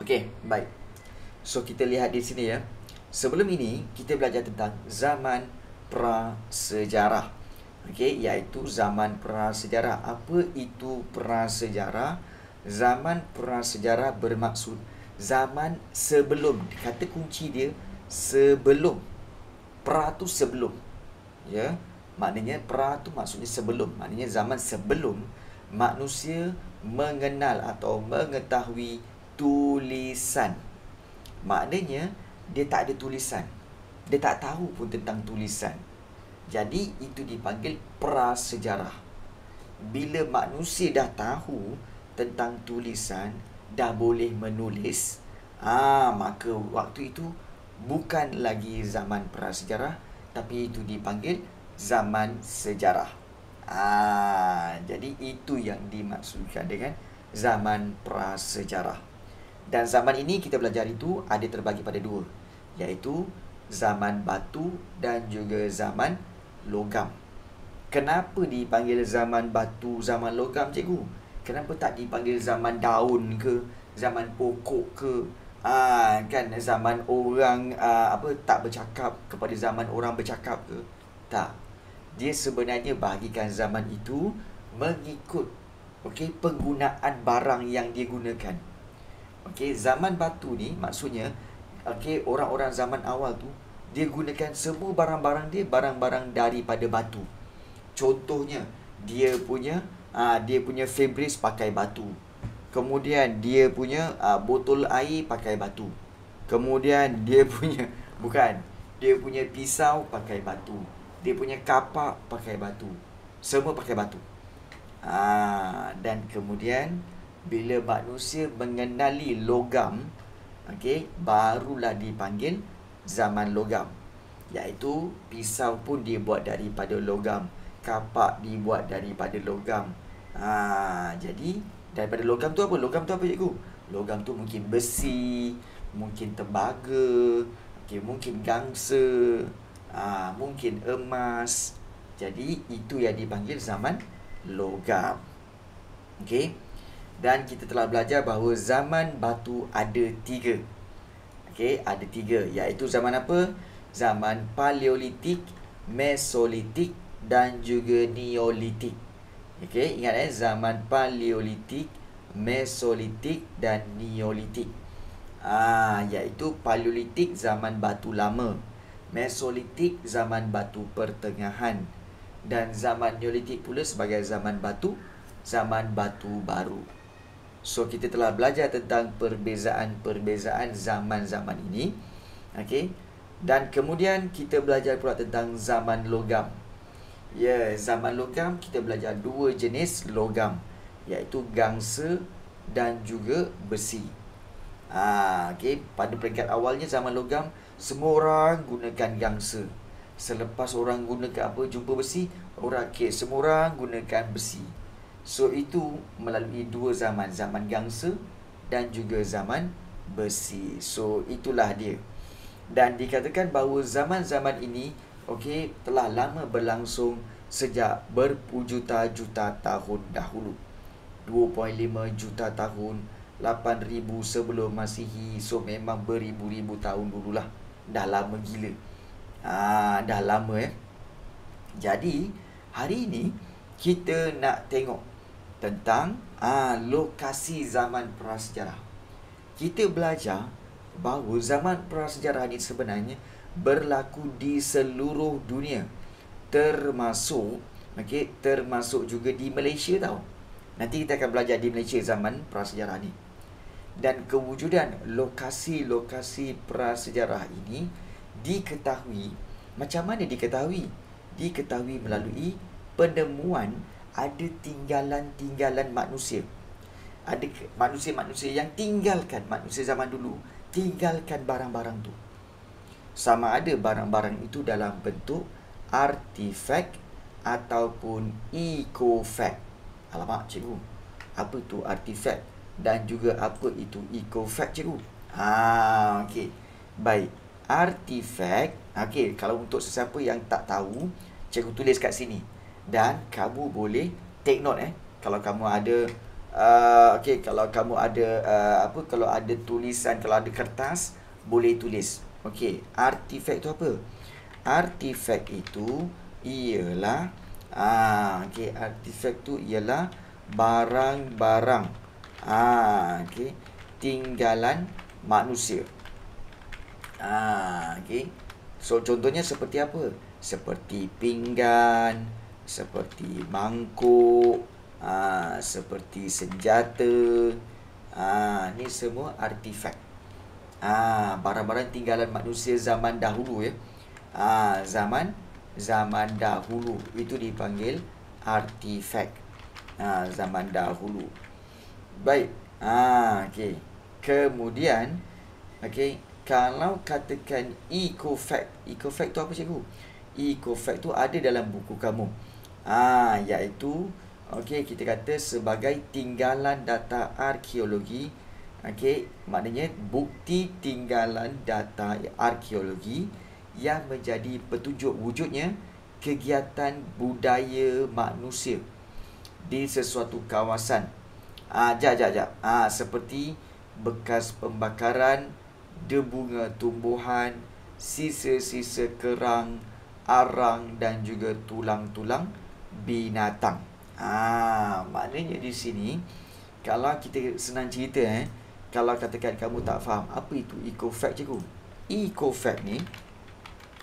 Okey, baik. So kita lihat di sini ya. Sebelum ini kita belajar tentang zaman prasejarah. Okey, iaitu zaman prasejarah. Apa itu prasejarah? Zaman prasejarah bermaksud zaman sebelum. Kata kunci dia sebelum. Pra tu sebelum. Ya. Maknanya pra tu maksudnya sebelum. Maknanya zaman sebelum manusia mengenal atau mengetahui tulisan. Maknanya dia tak ada tulisan. Dia tak tahu pun tentang tulisan. Jadi itu dipanggil prasejarah. Bila manusia dah tahu tentang tulisan, dah boleh menulis, ah maka waktu itu bukan lagi zaman prasejarah tapi itu dipanggil zaman sejarah. Ah jadi itu yang dimaksudkan dengan zaman prasejarah. Dan zaman ini kita belajar itu ada terbagi pada dua iaitu zaman batu dan juga zaman logam. Kenapa dipanggil zaman batu, zaman logam cikgu? Kenapa tak dipanggil zaman daun ke, zaman pokok ke? Ah ha, kan zaman orang aa, ha, apa tak bercakap kepada zaman orang bercakap ke? Tak. Dia sebenarnya bahagikan zaman itu mengikut okay penggunaan barang yang digunakan. Okey, zaman batu ni maksudnya okey, orang-orang zaman awal tu dia gunakan semua barang-barang dia barang-barang daripada batu. Contohnya dia punya aa, ha, dia punya fabric pakai batu. Kemudian dia punya aa, ha, botol air pakai batu. Kemudian dia punya bukan dia punya pisau pakai batu. Dia punya kapak pakai batu. Semua pakai batu. Ah dan kemudian bila manusia mengenali logam okey barulah dipanggil zaman logam iaitu pisau pun dibuat daripada logam kapak dibuat daripada logam ha jadi daripada logam tu apa logam tu apa cikgu logam tu mungkin besi mungkin tembaga okey mungkin gangsa ha, mungkin emas jadi itu yang dipanggil zaman logam okey dan kita telah belajar bahawa zaman batu ada tiga. okay, ada tiga iaitu zaman apa? Zaman Paleolitik, Mesolitik dan juga Neolitik. Okay, ingat eh zaman Paleolitik, Mesolitik dan Neolitik. Ah, iaitu Paleolitik zaman batu lama. Mesolitik zaman batu pertengahan dan zaman Neolitik pula sebagai zaman batu zaman batu baru. So kita telah belajar tentang perbezaan-perbezaan zaman-zaman ini. okay. Dan kemudian kita belajar pula tentang zaman logam. Ya, yeah, zaman logam kita belajar dua jenis logam iaitu gangsa dan juga besi. Ah, okey, pada peringkat awalnya zaman logam semua orang gunakan gangsa. Selepas orang gunakan apa jumpa besi, orang okay, semua orang gunakan besi. So itu melalui dua zaman, zaman gangsa dan juga zaman besi. So itulah dia. Dan dikatakan bahawa zaman-zaman ini okay, telah lama berlangsung sejak berpujuta juta tahun dahulu. 2.5 juta tahun 8000 sebelum Masihi. So memang beribu-ribu tahun dululah. Dah lama gila. Ah ha, dah lama eh. Jadi hari ini kita nak tengok tentang ah lokasi zaman prasejarah. Kita belajar bahawa zaman prasejarah ini sebenarnya berlaku di seluruh dunia termasuk okay, termasuk juga di Malaysia tau. Nanti kita akan belajar di Malaysia zaman prasejarah ini. Dan kewujudan lokasi-lokasi prasejarah ini diketahui macam mana diketahui? Diketahui melalui penemuan ada tinggalan-tinggalan manusia. Ada manusia-manusia yang tinggalkan manusia zaman dulu, tinggalkan barang-barang tu. Sama ada barang-barang itu dalam bentuk artifact ataupun ecofact. Alamak cikgu, apa tu artifact dan juga apa itu ecofact cikgu? Ha, okey. Baik. Artifact, okey, kalau untuk sesiapa yang tak tahu, cikgu tulis kat sini dan kamu boleh take note eh kalau kamu ada uh, okey kalau kamu ada uh, apa kalau ada tulisan kalau ada kertas boleh tulis okey artifak tu apa artifak itu ialah ah uh, okey artifak tu ialah barang-barang ah -barang. uh, okey tinggalan manusia ah uh, okey so contohnya seperti apa seperti pinggan seperti mangkuk ha, seperti senjata ha, ni semua artifak ha, barang-barang tinggalan manusia zaman dahulu ya ha, zaman zaman dahulu itu dipanggil artifak ha, zaman dahulu baik ha, okay. kemudian okay, kalau katakan ecofact ecofact tu apa cikgu ecofact tu ada dalam buku kamu Ah, iaitu okay kita kata sebagai tinggalan data arkeologi. okay maknanya bukti tinggalan data arkeologi yang menjadi petunjuk wujudnya kegiatan budaya manusia di sesuatu kawasan. Ah, jap jap jap. Ah, seperti bekas pembakaran, debunga tumbuhan, sisa-sisa kerang, arang dan juga tulang-tulang binatang. Ah, maknanya di sini kalau kita senang cerita eh, kalau katakan kamu tak faham apa itu ecofact cikgu. Ecofact ni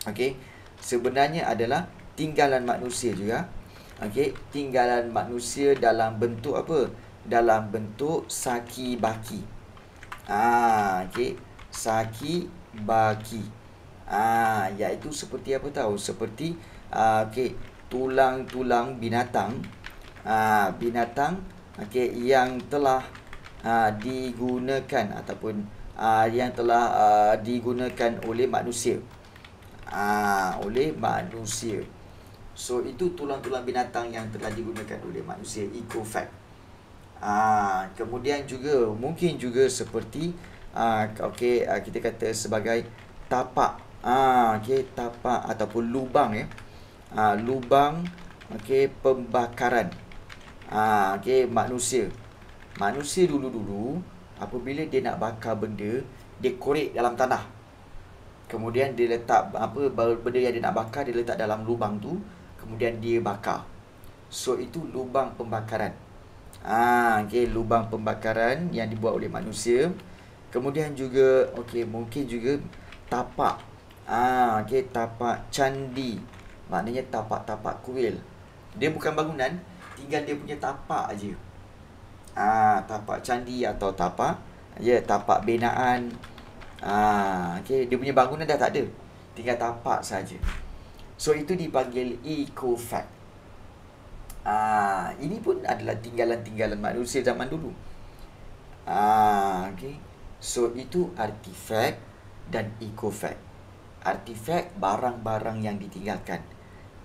okey, sebenarnya adalah tinggalan manusia juga. Okey, tinggalan manusia dalam bentuk apa? Dalam bentuk saki baki. Ah, okey, saki baki. Ah, iaitu seperti apa tahu? Seperti ah, okey, tulang-tulang binatang uh, binatang okey yang telah uh, digunakan ataupun uh, yang telah uh, digunakan oleh manusia uh, oleh manusia so itu tulang-tulang binatang yang telah digunakan oleh manusia Ecofact. Ah, Aa, kemudian juga mungkin juga seperti aa, okey, aa, kita kata sebagai tapak aa, okey, tapak ataupun lubang ya uh, lubang okey pembakaran ah uh, okey manusia manusia dulu-dulu apabila dia nak bakar benda dia korek dalam tanah kemudian dia letak apa benda yang dia nak bakar dia letak dalam lubang tu kemudian dia bakar so itu lubang pembakaran ah uh, okey lubang pembakaran yang dibuat oleh manusia kemudian juga okey mungkin juga tapak ah okey tapak candi Maknanya tapak-tapak kuil. Dia bukan bangunan, tinggal dia punya tapak aje. Ah, tapak candi atau tapak ya yeah, tapak binaan. Ah, okay dia punya bangunan dah tak ada. Tinggal tapak saja. So itu dipanggil ecofact. Ah, ini pun adalah tinggalan-tinggalan manusia zaman dulu. Ah, okay So itu artifact dan ecofact. Artifact barang-barang yang ditinggalkan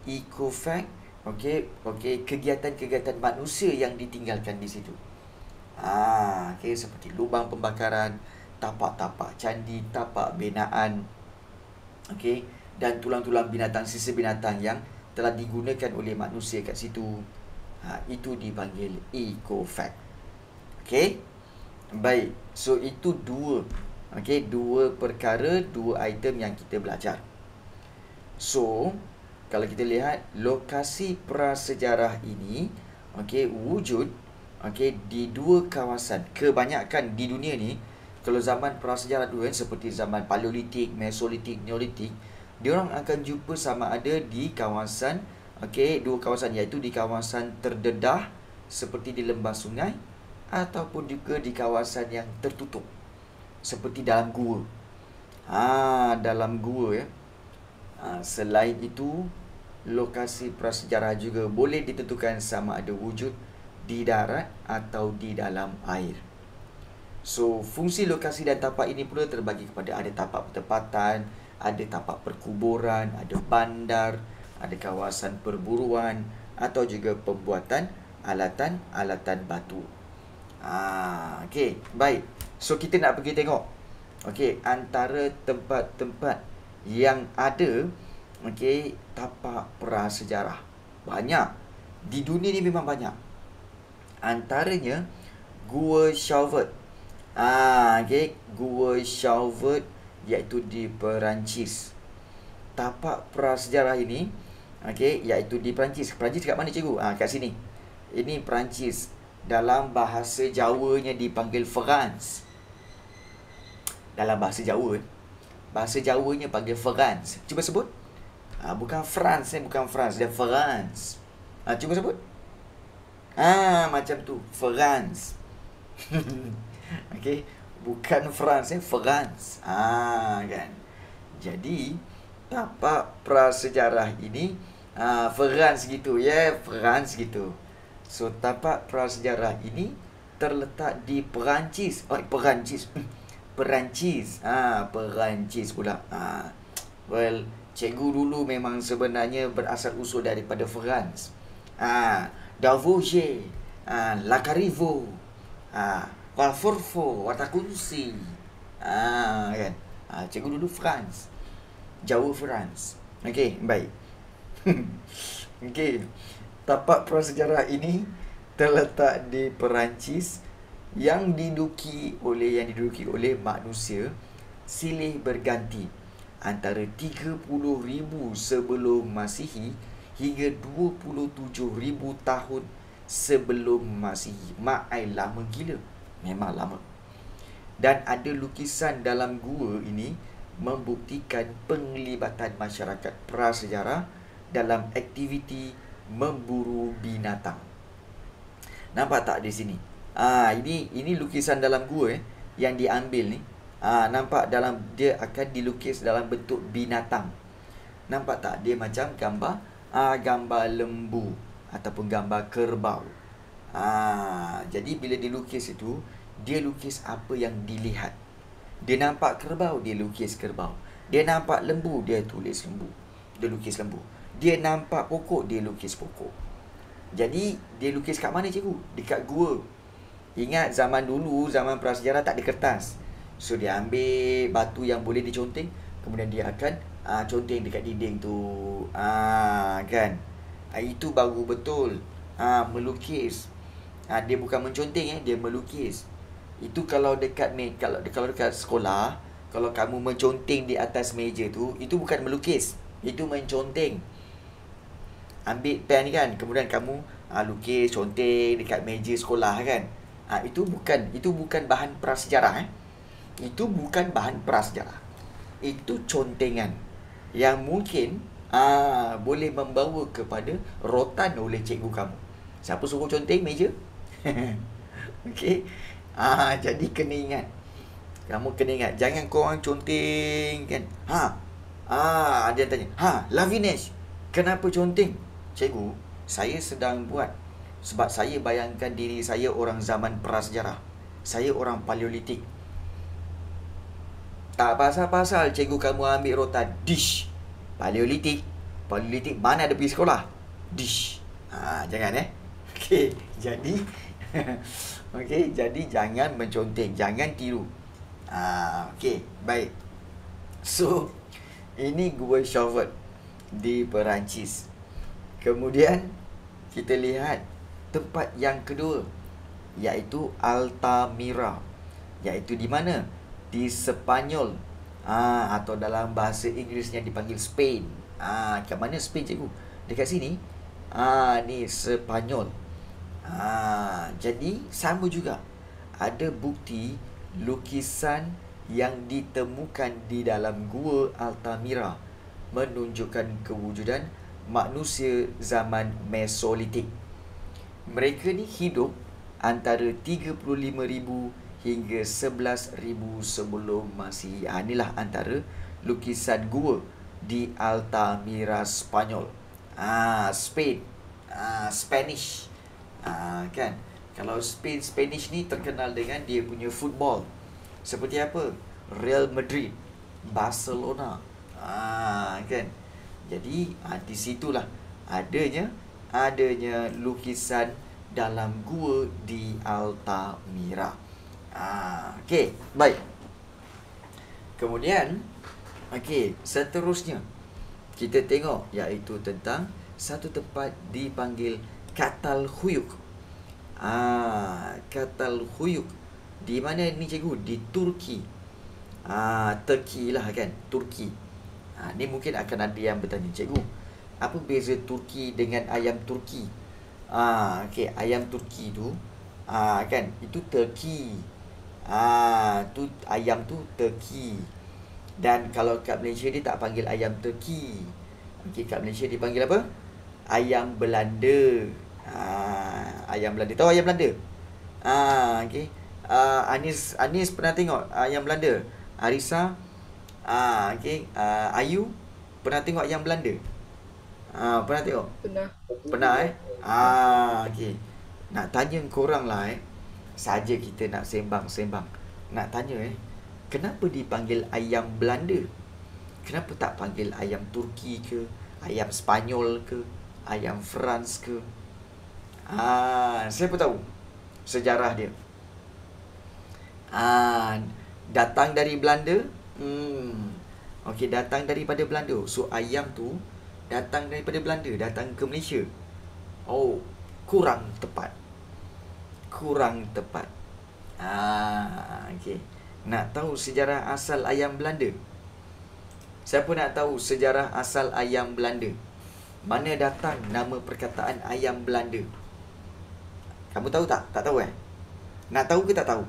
ecofact okey okey kegiatan-kegiatan manusia yang ditinggalkan di situ ah okey seperti lubang pembakaran tapak-tapak candi tapak binaan okey dan tulang-tulang binatang sisa binatang yang telah digunakan oleh manusia kat situ ha, itu dipanggil ecofact okey baik so itu dua okey dua perkara dua item yang kita belajar so kalau kita lihat lokasi prasejarah ini okey wujud okey di dua kawasan kebanyakan di dunia ni kalau zaman prasejarah dulu kan seperti zaman paleolitik mesolitik neolitik dia orang akan jumpa sama ada di kawasan okey dua kawasan iaitu di kawasan terdedah seperti di lembah sungai ataupun juga di kawasan yang tertutup seperti dalam gua ha dalam gua ya ah, selain itu lokasi prasejarah juga boleh ditentukan sama ada wujud di darat atau di dalam air. So, fungsi lokasi dan tapak ini pula terbagi kepada ada tapak pertempatan, ada tapak perkuburan, ada bandar, ada kawasan perburuan atau juga pembuatan alatan-alatan batu. Ah, okey, baik. So kita nak pergi tengok. Okey, antara tempat-tempat yang ada Okay, tapak peran banyak di dunia ni memang banyak antaranya gua Chauvet ah okay, gua Chauvet iaitu di Perancis tapak peran ini okay, iaitu di Perancis Perancis kat mana cikgu ah kat sini ini Perancis dalam bahasa Jawanya dipanggil France dalam bahasa Jawa bahasa Jawanya panggil France cuba sebut Ha, bukan France ni, eh? bukan France. Dia France. Ha, cuba sebut. Ah, ha, macam tu. France. okay. Bukan France ni, eh? France. Ah, ha, kan. Jadi, apa prasejarah ini ha, France gitu ya yeah, France gitu so tapak prasejarah ini terletak di Perancis oh Perancis Perancis ah ha, Perancis pula ha, well cikgu dulu memang sebenarnya berasal usul daripada France. Ah, ha, Davouje, ah, ha, La Carivo, ah, ha, Walforfo, Watakunsi. Ah, kan. Ah, cikgu dulu France. Jauh France. Okey, baik. Okey. Tapak prasejarah ini terletak di Perancis yang diduki oleh yang diduki oleh manusia silih berganti antara 30,000 sebelum Masihi hingga 27,000 tahun sebelum Masihi. Mak ai lama gila. Memang lama. Dan ada lukisan dalam gua ini membuktikan penglibatan masyarakat prasejarah dalam aktiviti memburu binatang. Nampak tak di sini? Ah ini ini lukisan dalam gua eh yang diambil ni. Ah nampak dalam dia akan dilukis dalam bentuk binatang. Nampak tak dia macam gambar ah gambar lembu ataupun gambar kerbau. Ah jadi bila dilukis itu dia lukis apa yang dilihat. Dia nampak kerbau dia lukis kerbau. Dia nampak lembu dia tulis lembu. Dia lukis lembu. Dia nampak pokok dia lukis pokok. Jadi dia lukis kat mana cikgu? Dekat gua. Ingat zaman dulu zaman prasejarah tak ada kertas. So dia ambil batu yang boleh diconteng Kemudian dia akan uh, ah, conteng dekat dinding tu uh, kan? Uh, itu baru betul uh, Melukis uh, Dia bukan menconteng eh, dia melukis Itu kalau dekat me kalau, kalau dekat sekolah Kalau kamu menconteng di atas meja tu Itu bukan melukis Itu menconteng Ambil pen kan Kemudian kamu uh, lukis, conteng dekat meja sekolah kan uh, Itu bukan itu bukan bahan prasejarah eh? itu bukan bahan prasejarah. Itu contengan yang mungkin aa, ah, boleh membawa kepada rotan oleh cikgu kamu. Siapa suruh conteng meja? Okey. Ah jadi kena ingat. Kamu kena ingat jangan kau orang conteng kan. Ha. Ah ada yang tanya. Ha, Lavinesh, kenapa conteng? Cikgu, saya sedang buat sebab saya bayangkan diri saya orang zaman prasejarah. Saya orang paleolitik. Tak pasal-pasal cikgu kamu ambil rotan dish. Paleolitik. Paleolitik mana ada pergi sekolah? Dish. Ha, jangan eh. Okey, jadi Okey, jadi jangan menconteng, jangan tiru. Ah, ha, okey, baik. So, ini gua Shovel di Perancis. Kemudian kita lihat tempat yang kedua iaitu Altamira. Iaitu di mana? di Sepanyol ah atau dalam bahasa Inggerisnya dipanggil Spain. Ah, macam mana Spain cikgu? Dekat sini. Ah, ni Sepanyol. Ah, jadi sama juga. Ada bukti lukisan yang ditemukan di dalam gua Altamira menunjukkan kewujudan manusia zaman Mesolitik. Mereka ni hidup antara 35,000 hingga 11,000 sebelum Masihi. Ah, ha, inilah antara lukisan gua di Altamira, Spanyol. Ah, ha, Spain. Ha, Spanish. Ah, ha, kan? Kalau Spain, Spanish ni terkenal dengan dia punya football. Seperti apa? Real Madrid, Barcelona. Ah, ha, kan? Jadi, ha, di situlah adanya adanya lukisan dalam gua di Altamira. Ah, okey, baik. Kemudian, okey, seterusnya kita tengok iaitu tentang satu tempat dipanggil Katal Huyuk. Ah, Katal Huyuk. Di mana ni cikgu? Di Turki. Ah, Turki lah kan, Turki. Ah, ni mungkin akan ada yang bertanya cikgu. Apa beza Turki dengan ayam Turki? Ah, okey, ayam Turki tu ah kan itu Turki. Ah, tu ayam tu turkey. Dan kalau kat Malaysia dia tak panggil ayam turkey. Okey, kat Malaysia dia panggil apa? Ayam Belanda. Ah, ayam Belanda. Tahu ayam Belanda? Ah, okay. Ah, Anis Anis pernah tengok ayam Belanda. Arisa Ah, okay. Ah, Ayu pernah tengok ayam Belanda? Ah, pernah tengok? Pernah. Pernah eh? Ah, okay. Nak tanya korang lah eh saja kita nak sembang-sembang. Nak tanya eh, kenapa dipanggil ayam Belanda? Kenapa tak panggil ayam Turki ke, ayam Spanyol ke, ayam France ke? Ah, saya pun tahu sejarah dia. Ah, datang dari Belanda. Hmm. Okey, datang daripada Belanda. So ayam tu datang daripada Belanda, datang ke Malaysia. Oh, kurang tepat kurang tepat. Ah, okey. Nak tahu sejarah asal ayam Belanda? Siapa nak tahu sejarah asal ayam Belanda? Mana datang nama perkataan ayam Belanda? Kamu tahu tak? Tak tahu eh? Nak tahu ke tak tahu?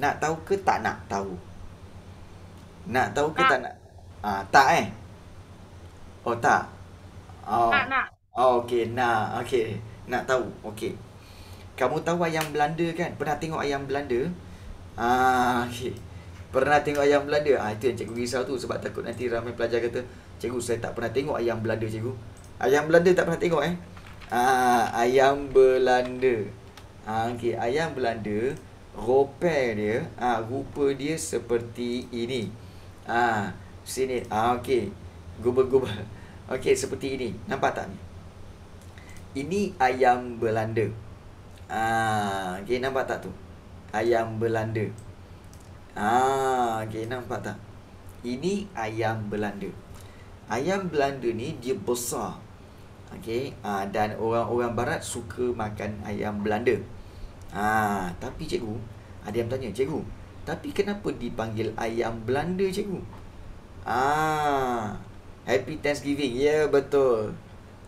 Nak tahu ke tak nak tahu? Nak tahu ke tak, tak nak? Ah, tak eh? Oh tak? Oh. Tak nak. Oh, okey, nak. Okey, nak tahu. Okey. Kamu tahu ayam Belanda kan? Pernah tengok ayam Belanda? Ah, okay. Pernah tengok ayam Belanda? Ah, itu yang cikgu risau tu sebab takut nanti ramai pelajar kata Cikgu saya tak pernah tengok ayam Belanda cikgu Ayam Belanda tak pernah tengok eh? Ah, ayam Belanda ah, okay. Ayam Belanda Ropel dia ah, Rupa dia seperti ini Ah, sini. Ah, okay. Gubah-gubah. Okay, seperti ini. Nampak tak ni? Ini ayam Belanda. Ah, okey nampak tak tu? Ayam Belanda. Ah, okay nampak tak? Ini ayam Belanda. Ayam Belanda ni dia besar. okay. ah dan orang-orang barat suka makan ayam Belanda. Ah, tapi cikgu, ada yang tanya, cikgu, tapi kenapa dipanggil ayam Belanda cikgu? Ah, Happy Thanksgiving. Ya, yeah, betul.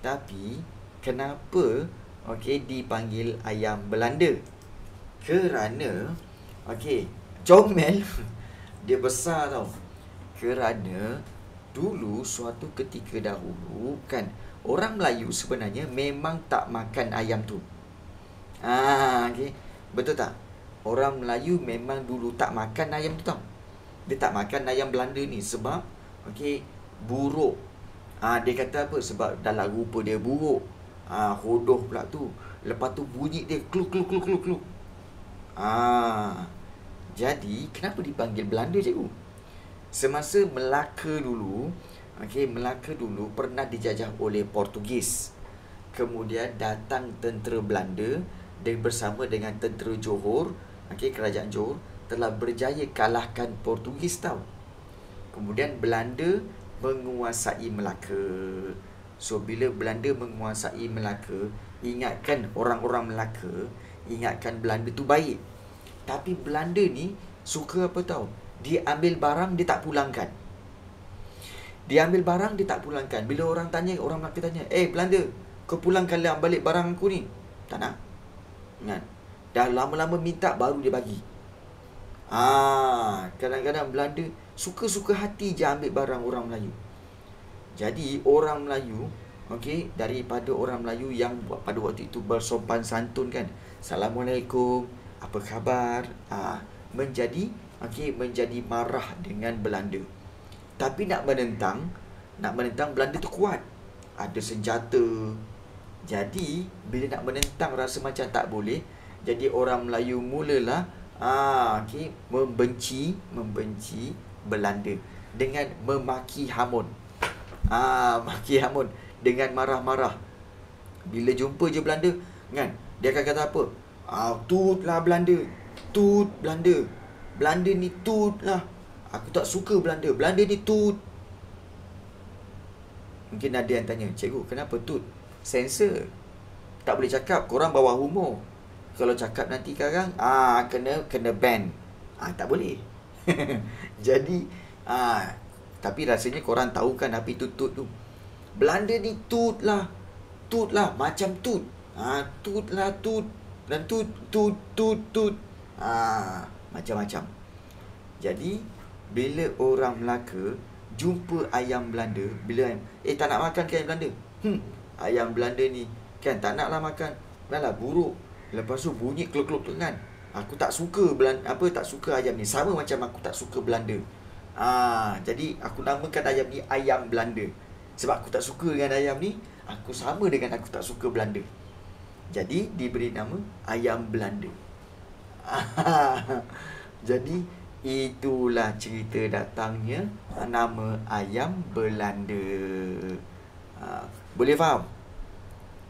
Tapi kenapa okey dipanggil ayam Belanda kerana okey comel dia besar tau kerana dulu suatu ketika dahulu kan orang Melayu sebenarnya memang tak makan ayam tu ah okey betul tak orang Melayu memang dulu tak makan ayam tu tau dia tak makan ayam Belanda ni sebab okey buruk ah dia kata apa sebab dalam rupa dia buruk ha, hodoh pula tu lepas tu bunyi dia kluk kluk kluk kluk kluk ha, jadi kenapa dipanggil Belanda cikgu semasa Melaka dulu okey Melaka dulu pernah dijajah oleh Portugis kemudian datang tentera Belanda dan bersama dengan tentera Johor okey kerajaan Johor telah berjaya kalahkan Portugis tau kemudian Belanda menguasai Melaka So bila Belanda menguasai Melaka, ingatkan orang-orang Melaka, ingatkan Belanda tu baik. Tapi Belanda ni suka apa tahu? Dia ambil barang dia tak pulangkan. Dia ambil barang dia tak pulangkan. Bila orang tanya, orang Melaka tanya, "Eh Belanda, kau pulangkanlah balik barang aku ni." Tak nak. Kan? Dah lama-lama minta baru dia bagi. Ah, kadang-kadang Belanda suka-suka hati je ambil barang orang Melayu. Jadi orang Melayu okay, daripada orang Melayu yang pada waktu itu bersopan santun kan. Assalamualaikum, apa khabar? Ah, menjadi okay, menjadi marah dengan Belanda. Tapi nak menentang, nak menentang Belanda tu kuat. Ada senjata. Jadi bila nak menentang rasa macam tak boleh, jadi orang Melayu mulalah ah okay, membenci, membenci Belanda dengan memaki Hamon. Ah maki hamun dengan marah-marah. Bila jumpa je Belanda kan, dia akan kata apa? Ah tut lah Belanda. Tut Belanda. Belanda ni tut lah. Aku tak suka Belanda. Belanda ni tut. Mungkin ada yang tanya, cikgu kenapa tut? Sensor. Tak boleh cakap, korang bawa humor. Kalau cakap nanti sekarang, ah kena kena ban. Ah tak boleh. Jadi ah tapi rasanya korang tahu kan api tutut tu. Belanda ni tut lah. Tut lah. Macam tut. Ha, tut lah tut. Dan tut, tut, tut, tut. Ha, macam-macam. Jadi, bila orang Melaka jumpa ayam Belanda, bila ayam, kan, eh tak nak makan ke ayam Belanda? Hmm, ayam Belanda ni kan tak naklah makan. lah buruk. Lepas tu bunyi kelok-kelok kan. Aku tak suka belan apa tak suka ayam ni. Sama macam aku tak suka Belanda. Ah, jadi aku namakan ayam ni ayam Belanda. Sebab aku tak suka dengan ayam ni, aku sama dengan aku tak suka Belanda. Jadi diberi nama ayam Belanda. jadi itulah cerita datangnya nama ayam Belanda. Ah, boleh faham?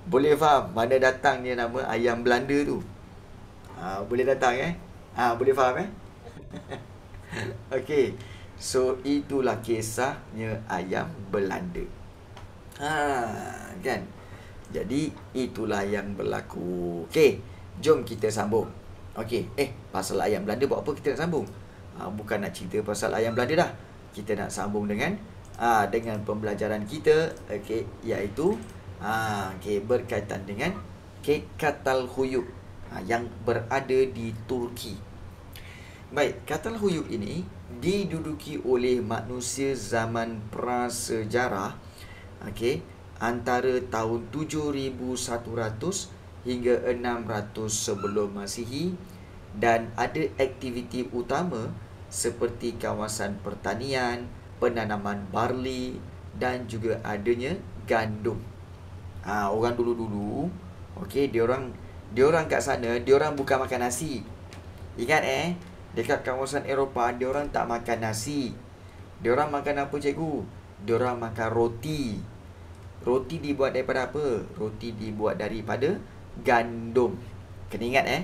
Boleh faham mana datangnya nama ayam Belanda tu? Ah, boleh datang eh? Ah, boleh faham eh? Okey. So itulah kisahnya ayam Belanda. Ha kan. Jadi itulah yang berlaku. Okey, jom kita sambung. Okey, eh pasal ayam Belanda buat apa kita nak sambung? Ha, bukan nak cerita pasal ayam Belanda dah. Kita nak sambung dengan ha, dengan pembelajaran kita okey iaitu ha okey berkaitan dengan kek katal huyuk ha, yang berada di Turki. Baik, katal huyuk ini diduduki oleh manusia zaman prasejarah okey antara tahun 7100 hingga 600 sebelum Masihi dan ada aktiviti utama seperti kawasan pertanian, penanaman barley dan juga adanya gandum. Ha, orang dulu-dulu, okey, dia orang dia orang kat sana, dia orang bukan makan nasi. Ingat eh, dekat kawasan Eropah dia orang tak makan nasi. Dia orang makan apa cikgu? Dia orang makan roti. Roti dibuat daripada apa? Roti dibuat daripada gandum. Kena ingat eh.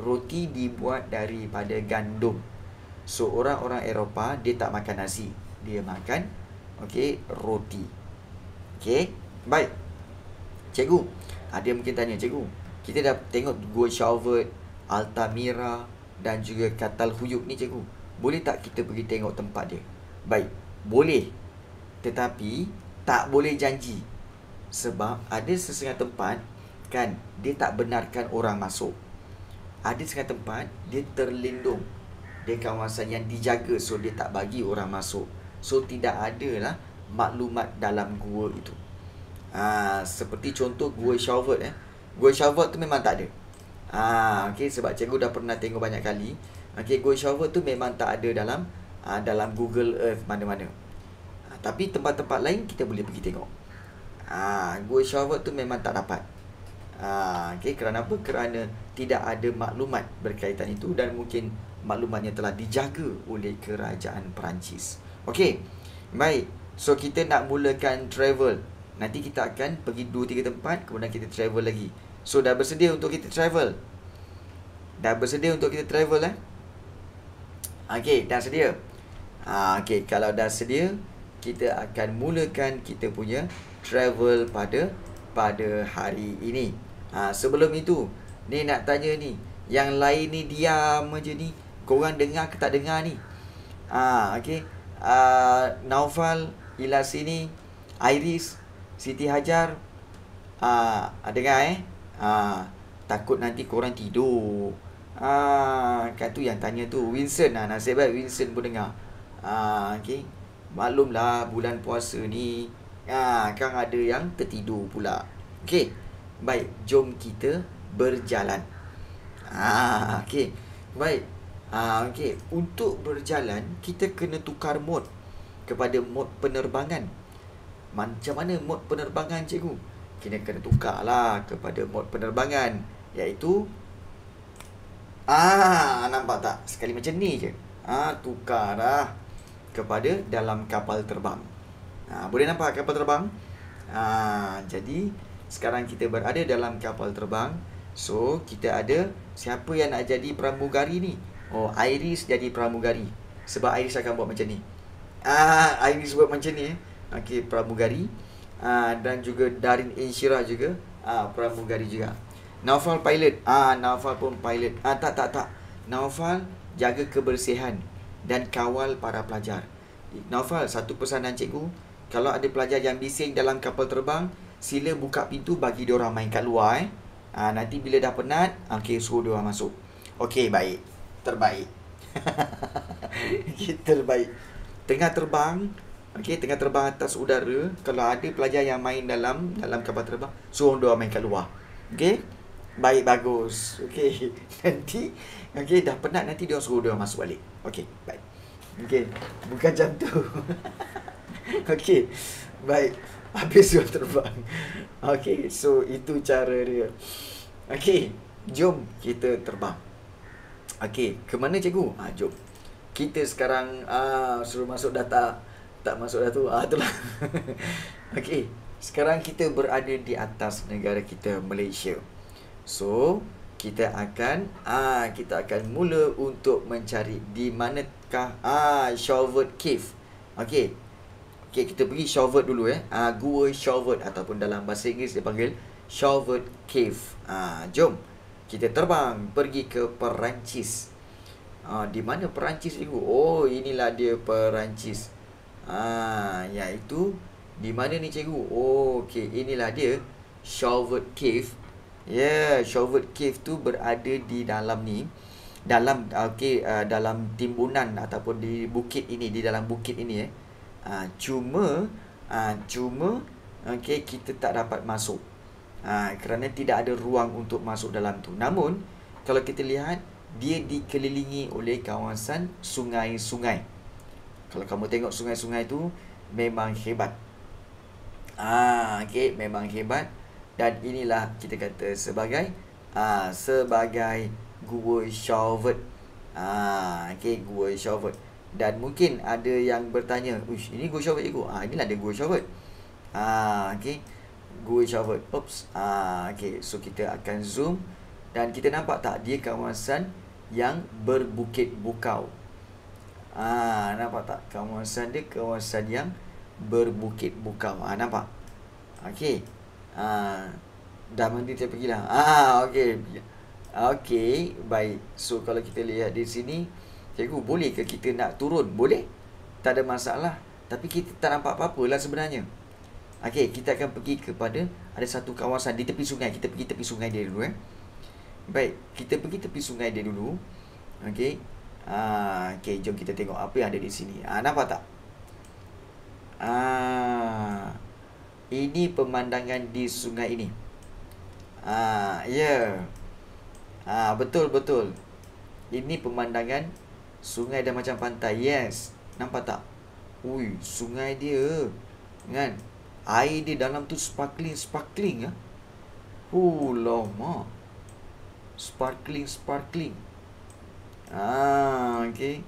Roti dibuat daripada gandum. So orang-orang Eropah dia tak makan nasi. Dia makan okey roti. Okey. Baik. Cikgu, ada mungkin tanya cikgu. Kita dah tengok Go Shovel, Altamira, dan juga katal huyuk ni cikgu boleh tak kita pergi tengok tempat dia baik boleh tetapi tak boleh janji sebab ada sesetengah tempat kan dia tak benarkan orang masuk ada sesetengah tempat dia terlindung dia kawasan yang dijaga so dia tak bagi orang masuk so tidak adalah maklumat dalam gua itu ha, seperti contoh gua Shawford eh gua Shawford tu memang tak ada Ha, ah, okay, sebab cikgu dah pernah tengok banyak kali. Okay, gold shower tu memang tak ada dalam uh, dalam Google Earth mana-mana. Ha, tapi tempat-tempat lain kita boleh pergi tengok. Ha, gold shower tu memang tak dapat. Ha, okay, kerana apa? Kerana tidak ada maklumat berkaitan itu dan mungkin maklumatnya telah dijaga oleh kerajaan Perancis. Okay, baik. So, kita nak mulakan travel. Nanti kita akan pergi 2-3 tempat, kemudian kita travel lagi. So dah bersedia untuk kita travel Dah bersedia untuk kita travel eh Okay dah sedia Ah Okay kalau dah sedia Kita akan mulakan kita punya travel pada pada hari ini Ah Sebelum itu Ni nak tanya ni Yang lain ni diam aja ni Korang dengar ke tak dengar ni Ah Okay Ah Naufal Ilasini Iris Siti Hajar Ah, ah Dengar eh ha, takut nanti korang tidur ha, kat tu yang tanya tu Wilson lah nasib baik Wilson pun dengar ha, okay. maklumlah bulan puasa ni ha, kan ada yang tertidur pula Okay, baik jom kita berjalan ha, okay. baik ha, okay. untuk berjalan kita kena tukar mode kepada mode penerbangan macam mana mode penerbangan cikgu? kena kena tukarlah kepada mod penerbangan iaitu ah nampak tak sekali macam ni je ah tukarlah kepada dalam kapal terbang ah boleh nampak kapal terbang ah jadi sekarang kita berada dalam kapal terbang so kita ada siapa yang nak jadi pramugari ni oh Iris jadi pramugari sebab Iris akan buat macam ni ah Iris buat macam ni eh okey pramugari Ah, dan juga Darin Insyirah juga uh, ah, Pramugari juga Naufal pilot ah uh, Naufal pun pilot ah tak tak tak Naufal jaga kebersihan dan kawal para pelajar Naufal satu pesanan cikgu kalau ada pelajar yang bising dalam kapal terbang sila buka pintu bagi dia main kat luar eh uh, nanti bila dah penat okey suruh dia masuk okey baik terbaik terbaik tengah terbang Okey, tengah terbang atas udara, kalau ada pelajar yang main dalam dalam kapal terbang, suruh dia main kat luar. Okey? Baik bagus. Okey. Nanti okey dah penat nanti dia suruh dia masuk balik. Okey, baik. Okey, bukan jam tu. okey. Baik. Habis dia terbang. Okey, so itu cara dia. Okey, jom kita terbang. Okey, ke mana cikgu? Ah, jom. Kita sekarang uh, suruh masuk data tak masuk dah tu ah itulah okey sekarang kita berada di atas negara kita Malaysia so kita akan ah kita akan mula untuk mencari di manakah ah Shovet Cave okey okey kita pergi Shovet dulu eh ah gua Shovet ataupun dalam bahasa Inggeris dipanggil Shovet Cave ah jom kita terbang pergi ke Perancis ah di mana Perancis itu oh inilah dia Perancis Ah, iaitu di mana ni cikgu? Oh, okey, inilah dia Shovet Cave. Ya, yeah, Shovet Cave tu berada di dalam ni dalam okay uh, ah, dalam timbunan ataupun di bukit ini di dalam bukit ini eh. Ah, cuma ah cuma okay kita tak dapat masuk. Ah, kerana tidak ada ruang untuk masuk dalam tu. Namun, kalau kita lihat dia dikelilingi oleh kawasan sungai-sungai. Kalau kamu tengok sungai-sungai tu memang hebat. Ah, okay, memang hebat dan inilah kita kata sebagai ah sebagai gua shovel. Ah, okay, gua shovel. Dan mungkin ada yang bertanya, "Ush, ini gua shovel. ego." Ah, inilah dia gua shovel. Ah, okay, Gua shovel. Oops. Ah, okay. So kita akan zoom dan kita nampak tak dia kawasan yang berbukit bukau. Ah, ha, nampak tak? Kawasan dia kawasan yang berbukit bukam. Ah, ha, nampak. Okey. Ah, ha, dah mandi dia pergi lah. Ah, ha, okey. Okey, baik. So kalau kita lihat di sini, cikgu boleh ke kita nak turun? Boleh. Tak ada masalah. Tapi kita tak nampak apa-apa lah sebenarnya. Okey, kita akan pergi kepada ada satu kawasan di tepi sungai. Kita pergi tepi sungai dia dulu eh. Baik, kita pergi tepi sungai dia dulu. Okey, Ha, okay, jom kita tengok apa yang ada di sini. Ha, nampak tak? Ha, ini pemandangan di sungai ini. Ha, yeah. Ha, ya. betul, betul. Ini pemandangan sungai dan macam pantai. Yes. Nampak tak? Ui, sungai dia. Kan? Air dia dalam tu sparkling, sparkling. Ha? Huh, lama. sparkling. Sparkling. Ah, okey.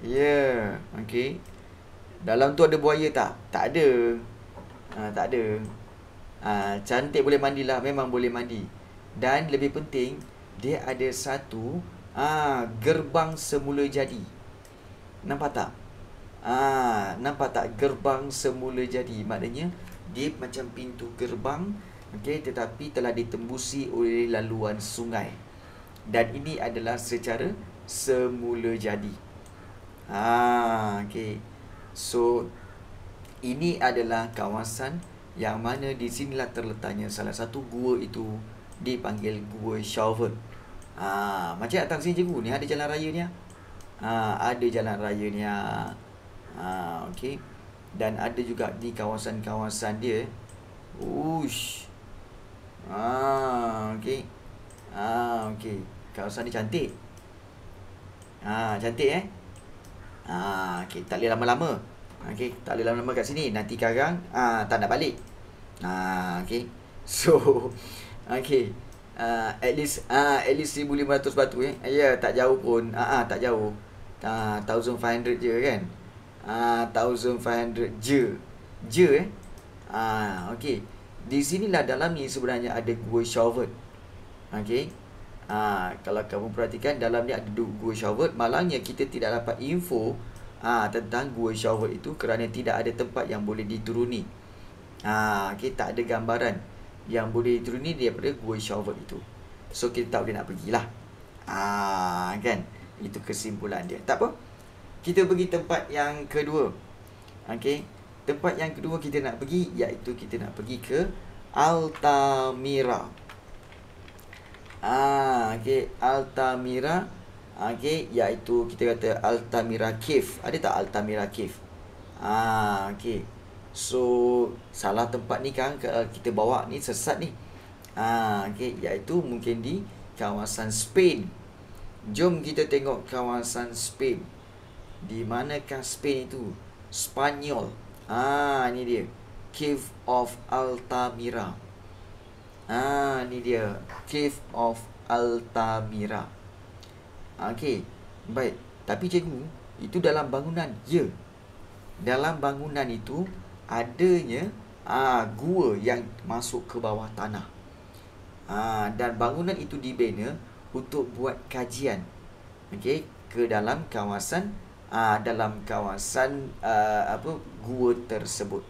Ya, yeah, okey. Dalam tu ada buaya tak? Tak ada. Ah, tak ada. Ah, cantik boleh mandilah, memang boleh mandi. Dan lebih penting, dia ada satu ah gerbang semula jadi. Nampak tak? Ah, nampak tak gerbang semula jadi? Maknanya dia macam pintu gerbang, okey, tetapi telah ditembusi oleh laluan sungai dan ini adalah secara semula jadi. Ha, okey. So ini adalah kawasan yang mana di sinilah terletaknya salah satu gua itu dipanggil Gua Shaofen. Ha, macam datang sini cikgu, ni ada jalan raya ni. Ah. Ha, ada jalan raya ni. Ah. Ha, okey. Dan ada juga di kawasan-kawasan dia. Ush. Ah, okey. Ah, okey. Kawasan ni cantik ha, Cantik eh ha, okay, Tak boleh lama-lama okay, Tak boleh lama-lama kat sini Nanti sekarang ha, tak nak balik ha, okay. So okay. Uh, ha, At least uh, At least 1500 batu eh? Ya yeah, tak jauh pun uh, uh, Tak jauh uh, 1500 je kan uh, 1500 je Je eh Ah, okay. Di sinilah dalam ni sebenarnya ada gua shovel. Okay. Ha, kalau kamu perhatikan dalam ni ada gua shower Malangnya kita tidak dapat info ha, tentang gua shower itu kerana tidak ada tempat yang boleh dituruni ha, okay, Tak ada gambaran yang boleh dituruni daripada gua shower itu So kita tak boleh nak pergilah ha, kan? Itu kesimpulan dia Tak apa Kita pergi tempat yang kedua Okey, Tempat yang kedua kita nak pergi iaitu kita nak pergi ke Altamira Ah, okey, Altamira. Okey, iaitu kita kata Altamira Cave. Ada tak Altamira Cave? Ah, okey. So, salah tempat ni kan kita bawa ni sesat ni. Ah, okey, iaitu mungkin di kawasan Spain. Jom kita tengok kawasan Spain. Di manakah Spain itu? Spanyol. Ah, ini dia. Cave of Altamira. Ah, ni dia Cave of Altamira. Ah, okay, Baik. Tapi cikgu, itu dalam bangunan dia. Ya. Dalam bangunan itu adanya ah gua yang masuk ke bawah tanah. Ah dan bangunan itu dibina untuk buat kajian. Okey, ke dalam kawasan ah dalam kawasan ah, apa gua tersebut.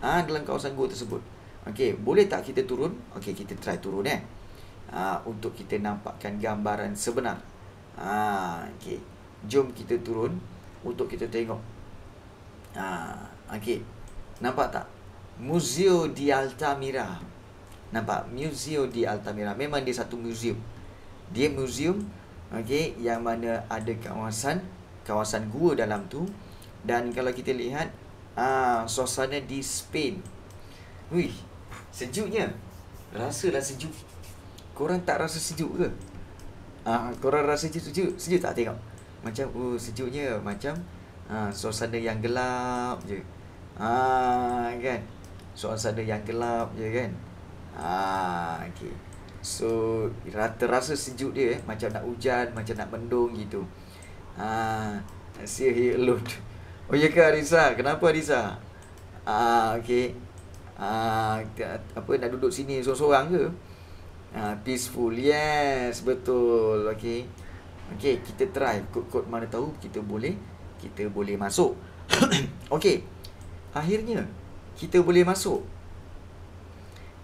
Ah dalam kawasan gua tersebut. Okey, boleh tak kita turun? Okey, kita try turun eh. Ha, untuk kita nampakkan gambaran sebenar. Ha, okey. Jom kita turun untuk kita tengok. Ha, okey. Nampak tak? Museo di Altamira. Nampak? Museo di Altamira. Memang dia satu museum. Dia museum okey yang mana ada kawasan kawasan gua dalam tu dan kalau kita lihat ah suasana di Spain. Wih, Sejuknya Rasalah sejuk Korang tak rasa sejuk ke? Ah, korang rasa sejuk, sejuk, sejuk tak tengok? Macam uh, sejuknya Macam ah, suasana yang gelap je ah, kan? Suasana yang gelap je kan? Ah, okay. So rata rasa sejuk dia eh? Macam nak hujan, macam nak mendung gitu Ah, see you alone. Oh ya ke Arisa? Kenapa Arisa? Ah, okay. Ah, apa nak duduk sini seorang-seorang ke? Ha, peaceful. Yes, betul. Okey. Okey, kita try kod-kod mana tahu kita boleh kita boleh masuk. Okey. Akhirnya kita boleh masuk.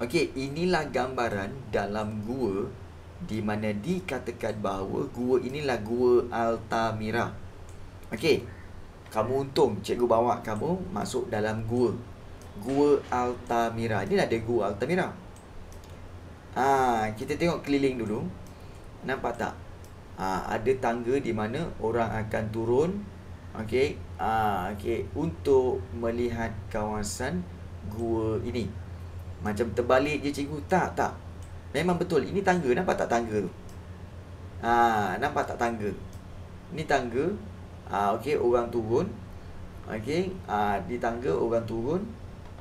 Okey, inilah gambaran dalam gua di mana dikatakan bahawa gua inilah gua Altamira. Okey. Kamu untung cikgu bawa kamu masuk dalam gua. Gua Altamira. ini ada Gua Altamira. Ah, ha, kita tengok keliling dulu. Nampak tak? Ah, ha, ada tangga di mana orang akan turun. Okey. Ah, ha, okey, untuk melihat kawasan gua ini. Macam terbalik je cikgu. Tak, tak. Memang betul. Ini tangga. Nampak tak tangga tu? Ah, ha, nampak tak tangga? Ini tangga. Ah, ha, okey, orang turun. Okey, ah ha, di tangga orang turun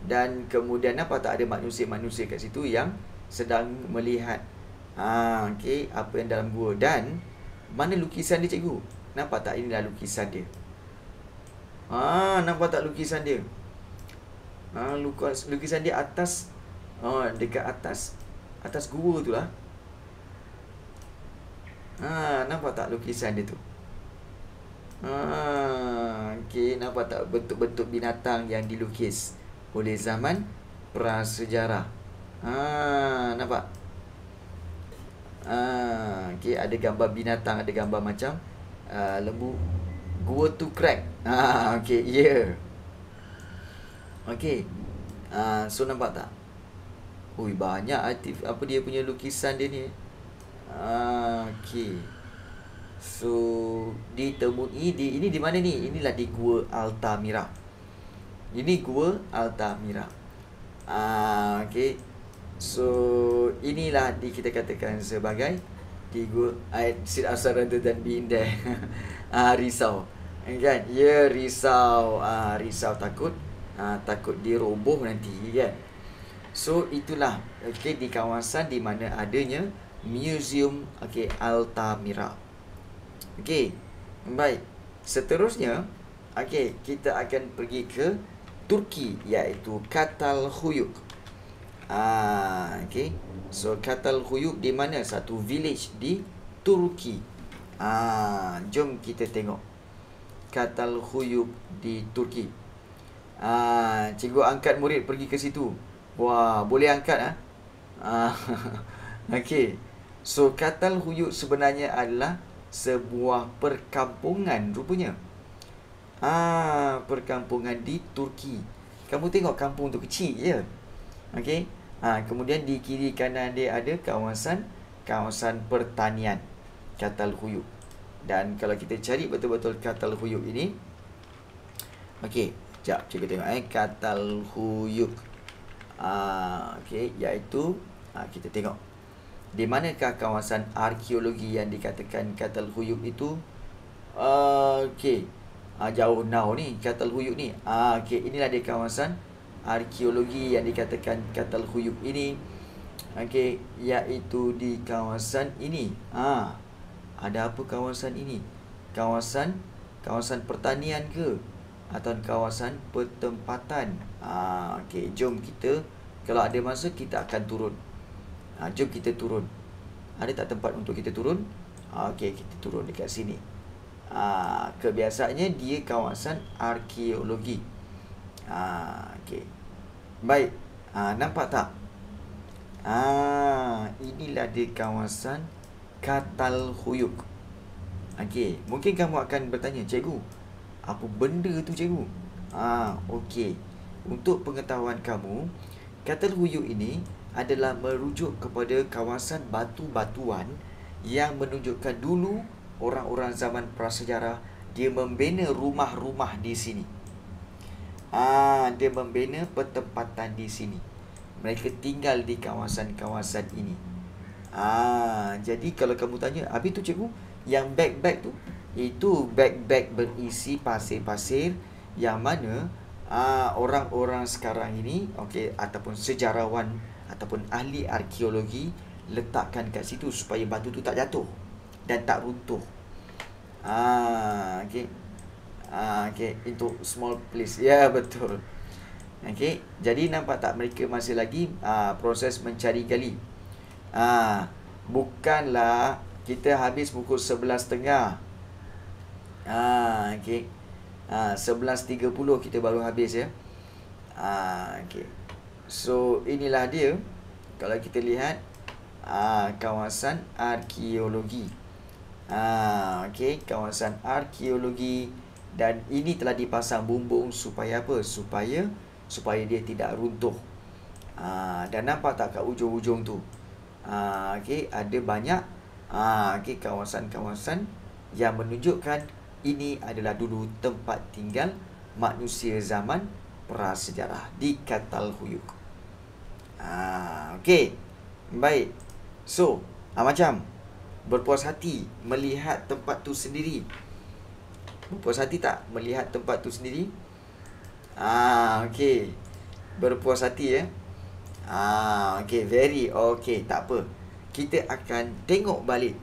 dan kemudian apa tak ada manusia-manusia kat situ yang sedang melihat ha, okay, apa yang dalam gua dan mana lukisan dia cikgu? Nampak tak inilah lukisan dia? Ha, nampak tak lukisan dia? Ha, lukis, lukisan dia atas ha, dekat atas atas gua tu lah. Ha, nampak tak lukisan dia tu? Ha, okay, nampak tak bentuk-bentuk binatang yang dilukis? oleh zaman prasejarah. Ha, nampak? Ha, okay, ada gambar binatang, ada gambar macam uh, lembu. Gua tu crack. Ha, okay, yeah. Okay, ha, so nampak tak? Ui, banyak artif, apa dia punya lukisan dia ni. Ha, okay. So, ditemui di, ini di mana ni? Inilah di Gua Altamira. Ini gua Altamira. Ah uh, okey. So inilah di kita katakan sebagai di gua Ait eh, Sir Asara dan Binde. Ah risau. Kan? Ya yeah, risau, uh, risau takut, uh, takut diroboh nanti kan. So itulah okay di kawasan di mana adanya Museum okay Altamira. Okey. Baik. Seterusnya okay kita akan pergi ke Turki iaitu Katal Huyuk. Ah, okay. So Katal Huyuk di mana? Satu village di Turki. Ah, jom kita tengok. Katal Huyuk di Turki. Ah, cikgu angkat murid pergi ke situ. Wah, boleh angkat ah. Ah. Okey. So Katal Huyuk sebenarnya adalah sebuah perkampungan rupanya. Ah, perkampungan di Turki. Kamu tengok kampung tu kecil je. Okey. Ah, kemudian di kiri kanan dia ada kawasan kawasan pertanian Katal Huyuk. Dan kalau kita cari betul-betul Katal Huyuk ini Okey, jap kita tengok eh Katal Huyuk. Ah, okey, iaitu ah, kita tengok di manakah kawasan arkeologi yang dikatakan Katal Huyuk itu? Uh, okey uh, jauh now ni Katal Huyuk ni uh, ah, okay, Inilah dia kawasan arkeologi yang dikatakan Katal Huyuk ini okay, Iaitu di kawasan ini uh, Ada apa kawasan ini? Kawasan kawasan pertanian ke? Atau kawasan pertempatan uh, okay, Jom kita Kalau ada masa kita akan turun uh, Jom kita turun Ada tak tempat untuk kita turun? Okey, kita turun dekat sini ha, kebiasaannya dia kawasan arkeologi ha, ah, okay. baik ha, nampak tak ha, inilah dia kawasan katal huyuk okay. mungkin kamu akan bertanya cikgu apa benda tu cikgu ha, okay. untuk pengetahuan kamu katal huyuk ini adalah merujuk kepada kawasan batu-batuan yang menunjukkan dulu orang-orang zaman prasejarah dia membina rumah-rumah di sini. Ah, dia membina pertempatan di sini. Mereka tinggal di kawasan-kawasan ini. Ah, jadi kalau kamu tanya, habis tu cikgu, yang bag-bag tu itu bag-bag berisi pasir-pasir yang mana ah orang-orang sekarang ini, okey ataupun sejarawan ataupun ahli arkeologi letakkan kat situ supaya batu tu tak jatuh dan tak runtuh. Ah, okay. Ah, okay. Itu small place. Ya, yeah, betul. Okay. Jadi nampak tak mereka masih lagi ah, proses mencari gali. Ah, bukanlah kita habis pukul sebelas tengah. Ah, okay. Ah, sebelas tiga puluh kita baru habis ya. Ah, okay. So inilah dia. Kalau kita lihat ah, kawasan arkeologi. Ha, ah, okay, kawasan arkeologi dan ini telah dipasang bumbung supaya apa? Supaya supaya dia tidak runtuh. Ha, dan nampak tak kat ujung-ujung tu? Ha, ah, okay, ada banyak ha, okay, kawasan-kawasan yang menunjukkan ini adalah dulu tempat tinggal manusia zaman prasejarah di Katal Huyuk. Ha, okay, baik. So, ha, macam macam berpuas hati melihat tempat tu sendiri berpuas hati tak melihat tempat tu sendiri ah okey berpuas hati ya ah okey very okey tak apa kita akan tengok balik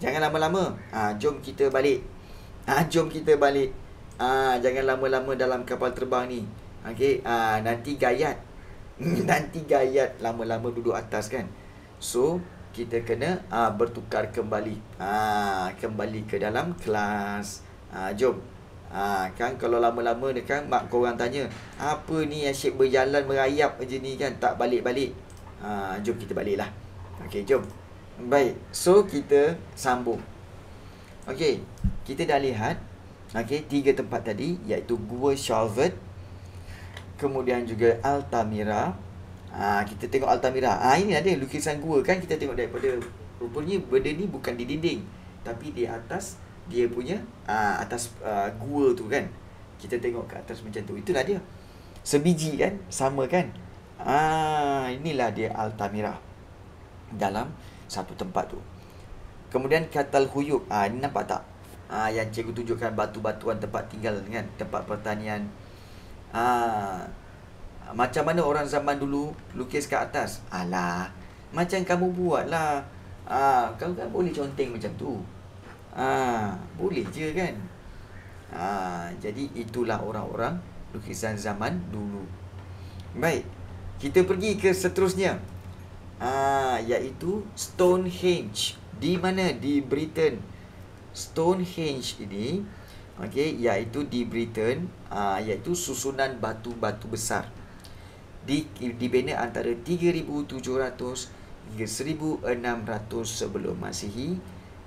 jangan lama-lama ah jom kita balik ah jom kita balik ah jangan lama-lama dalam kapal terbang ni okey ah nanti gayat nanti gayat lama-lama duduk atas kan so kita kena uh, bertukar kembali uh, kembali ke dalam kelas uh, jom uh, kan kalau lama-lama ni kan mak kau orang tanya apa ni asyik berjalan merayap aja ni kan tak balik-balik uh, jom kita baliklah okey jom baik so kita sambung okey kita dah lihat okey tiga tempat tadi iaitu gua Shalvet kemudian juga Altamira Ha, kita tengok Altamira. Ha, ini ada lukisan gua kan. Kita tengok daripada rupanya benda ni bukan di dinding. Tapi di atas dia punya ha, atas ha, gua tu kan. Kita tengok ke atas macam tu. Itulah dia. Sebiji kan. Sama kan. Ha, inilah dia Altamira. Dalam satu tempat tu. Kemudian katal huyuk. Ha, ini nampak tak? Ha, yang cikgu tunjukkan batu-batuan tempat tinggal kan. Tempat pertanian. Haa. Ah, macam mana orang zaman dulu lukis kat atas? Alah, macam kamu buat lah, ah, kamu kan boleh conteng macam tu. Ah, boleh je kan? Ah, jadi itulah orang-orang lukisan zaman dulu. Baik. Kita pergi ke seterusnya. Ah, iaitu Stonehenge. Di mana? Di Britain. Stonehenge ini okey, iaitu di Britain, ah iaitu susunan batu-batu besar di, dibina antara 3,700 hingga 1,600 sebelum masihi.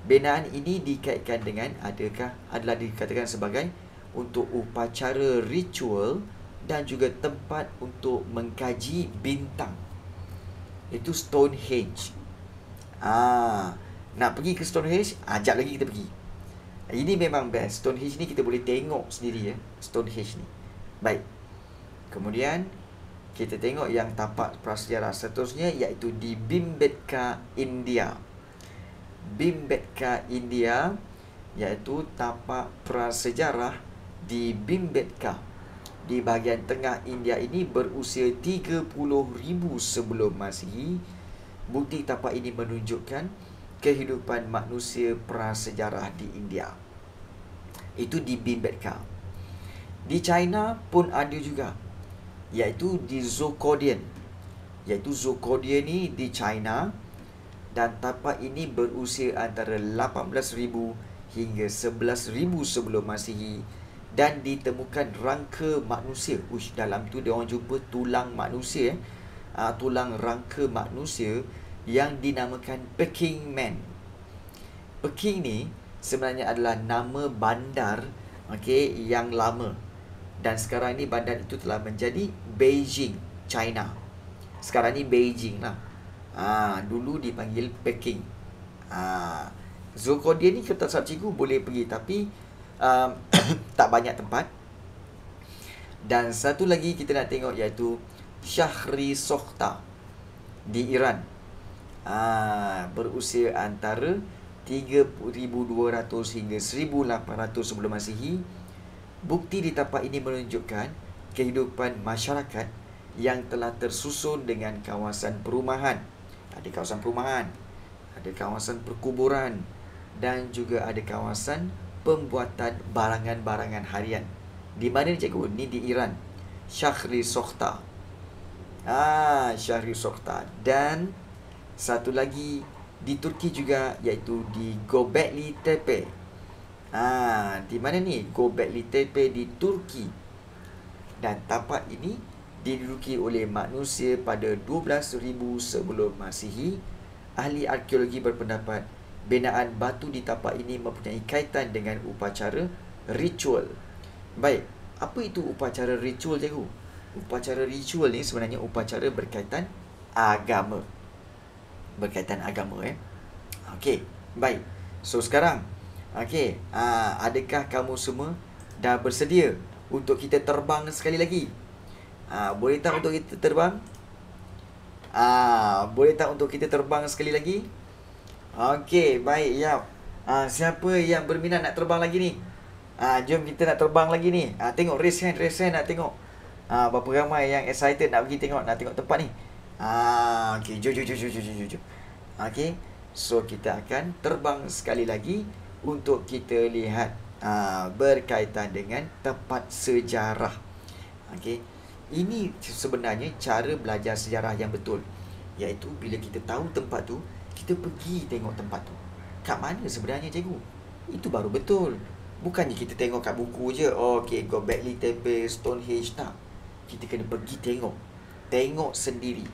Binaan ini dikaitkan dengan adakah adalah dikatakan sebagai untuk upacara ritual dan juga tempat untuk mengkaji bintang. Itu Stonehenge. Ah, nak pergi ke Stonehenge, ajak ah, lagi kita pergi. Ini memang best. Stonehenge ni kita boleh tengok sendiri ya. Stonehenge ni. Baik. Kemudian kita tengok yang tapak prasejarah seterusnya iaitu di Bimbetka, India. Bimbetka, India iaitu tapak prasejarah di Bimbetka. Di bahagian tengah India ini berusia 30,000 sebelum masihi. Bukti tapak ini menunjukkan kehidupan manusia prasejarah di India. Itu di Bimbetka. Di China pun ada juga iaitu di Zhoukodian iaitu Zhoukodian ni di China dan tapak ini berusia antara 18,000 hingga 11,000 sebelum masihi dan ditemukan rangka manusia Uish, dalam tu dia jumpa tulang manusia uh, tulang rangka manusia yang dinamakan Peking Man Peking ni sebenarnya adalah nama bandar okay, yang lama dan sekarang ni bandar itu telah menjadi Beijing, China. Sekarang ni Beijing lah. Ha, dulu dipanggil Peking. Ha, ah, Zulkodia ni kereta sahab cikgu boleh pergi tapi um, tak banyak tempat. Dan satu lagi kita nak tengok iaitu Syahri Sokhta di Iran. Ha, berusia antara 3,200 hingga 1,800 sebelum masihi. Bukti di tapak ini menunjukkan kehidupan masyarakat yang telah tersusun dengan kawasan perumahan. Ada kawasan perumahan, ada kawasan perkuburan dan juga ada kawasan pembuatan barangan-barangan harian. Di mana ni cikgu? Ni di Iran. Syahri Sokhta. Ah, ha, Syahri Sokhta. Dan satu lagi di Turki juga iaitu di Gobekli Tepe. Ah, di mana ni? Gobekli Tepe di Turki dan tapak ini diduduki oleh manusia pada 12,000 sebelum Masihi. Ahli arkeologi berpendapat binaan batu di tapak ini mempunyai kaitan dengan upacara ritual. Baik, apa itu upacara ritual cikgu? Upacara ritual ni sebenarnya upacara berkaitan agama. Berkaitan agama eh. Okey, baik. So sekarang, okey, ah, adakah kamu semua dah bersedia untuk kita terbang sekali lagi? Ha, boleh tak untuk kita terbang? Ha, boleh tak untuk kita terbang sekali lagi? Okey, baik, ya. Ha, siapa yang berminat nak terbang lagi ni? Ha, jom kita nak terbang lagi ni. Ha, tengok race hand, race hand nak tengok. Ha, berapa ramai yang excited nak pergi tengok, nak tengok tempat ni. Ha, okey, jom, jom, jom, jom, jom, jom. Okey, so kita akan terbang sekali lagi untuk kita lihat uh, berkaitan dengan tempat sejarah. Okey. Ini sebenarnya cara belajar sejarah yang betul. Iaitu bila kita tahu tempat tu, kita pergi tengok tempat tu. Kat mana sebenarnya cikgu? Itu baru betul. Bukannya kita tengok kat buku je. Oh, okay, go back little bit, Stonehenge. Tak. Kita kena pergi tengok. Tengok sendiri.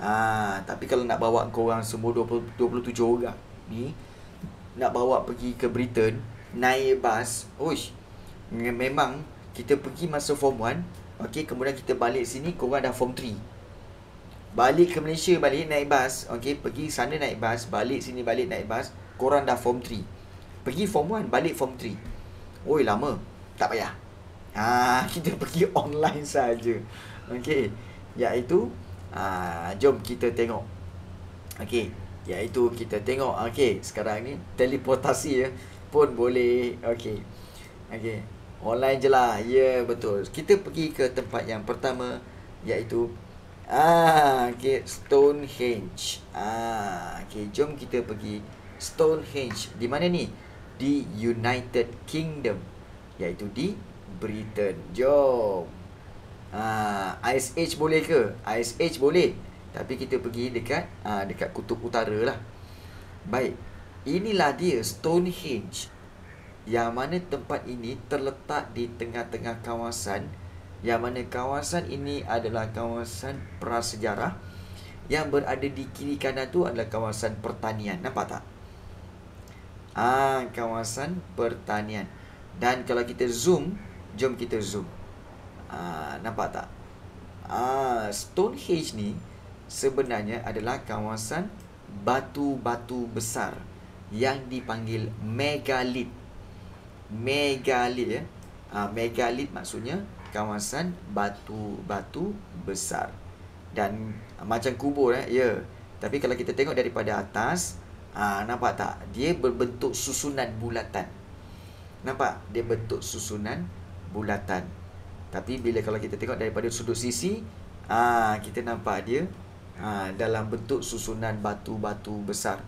Ha, tapi kalau nak bawa korang semua 20, 27 orang ni, nak bawa pergi ke Britain, naik bas Uish Memang kita pergi masa form 1 Okay kemudian kita balik sini korang dah form 3 Balik ke Malaysia balik naik bas Okay pergi sana naik bas Balik sini balik naik bas Korang dah form 3 Pergi form 1 balik form 3 Oi lama Tak payah ha, Kita pergi online saja. Okay Iaitu ha, Jom kita tengok Okay Iaitu kita tengok Okay sekarang ni Teleportasi ya pun boleh. okay, okay, Online je lah. Ya, yeah, betul. Kita pergi ke tempat yang pertama iaitu ah, okay, Stonehenge. Ah, okay, jom kita pergi Stonehenge. Di mana ni? Di United Kingdom iaitu di Britain. Jom. Ah, Ice Age boleh ke? Ice Age boleh. Tapi kita pergi dekat ah, dekat kutub utara lah. Baik. Inilah dia Stonehenge Yang mana tempat ini terletak di tengah-tengah kawasan Yang mana kawasan ini adalah kawasan prasejarah Yang berada di kiri kanan tu adalah kawasan pertanian Nampak tak? Ah, kawasan pertanian Dan kalau kita zoom Jom kita zoom ah, Nampak tak? Ah, Stonehenge ni sebenarnya adalah kawasan batu-batu besar yang dipanggil megalit. Megalit ya. Eh? Ah megalit maksudnya kawasan batu-batu besar. Dan ha, macam kubur eh. Ya. Tapi kalau kita tengok daripada atas, ha, nampak tak? Dia berbentuk susunan bulatan. Nampak? Dia bentuk susunan bulatan. Tapi bila kalau kita tengok daripada sudut sisi, ha, kita nampak dia ha, dalam bentuk susunan batu-batu besar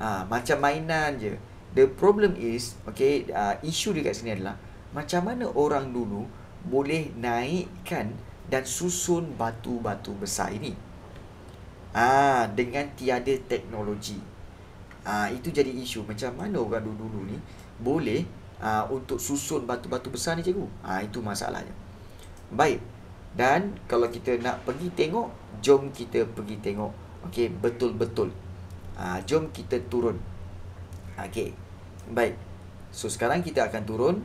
ha, Macam mainan je The problem is Okay uh, Isu dekat sini adalah Macam mana orang dulu Boleh naikkan Dan susun batu-batu besar ini Ah ha, Dengan tiada teknologi ha, Itu jadi isu Macam mana orang dulu-dulu ni Boleh uh, Untuk susun batu-batu besar ni cikgu Ah ha, Itu masalahnya Baik Dan Kalau kita nak pergi tengok Jom kita pergi tengok Okay Betul-betul Ha, jom kita turun. Okey. Baik. So sekarang kita akan turun.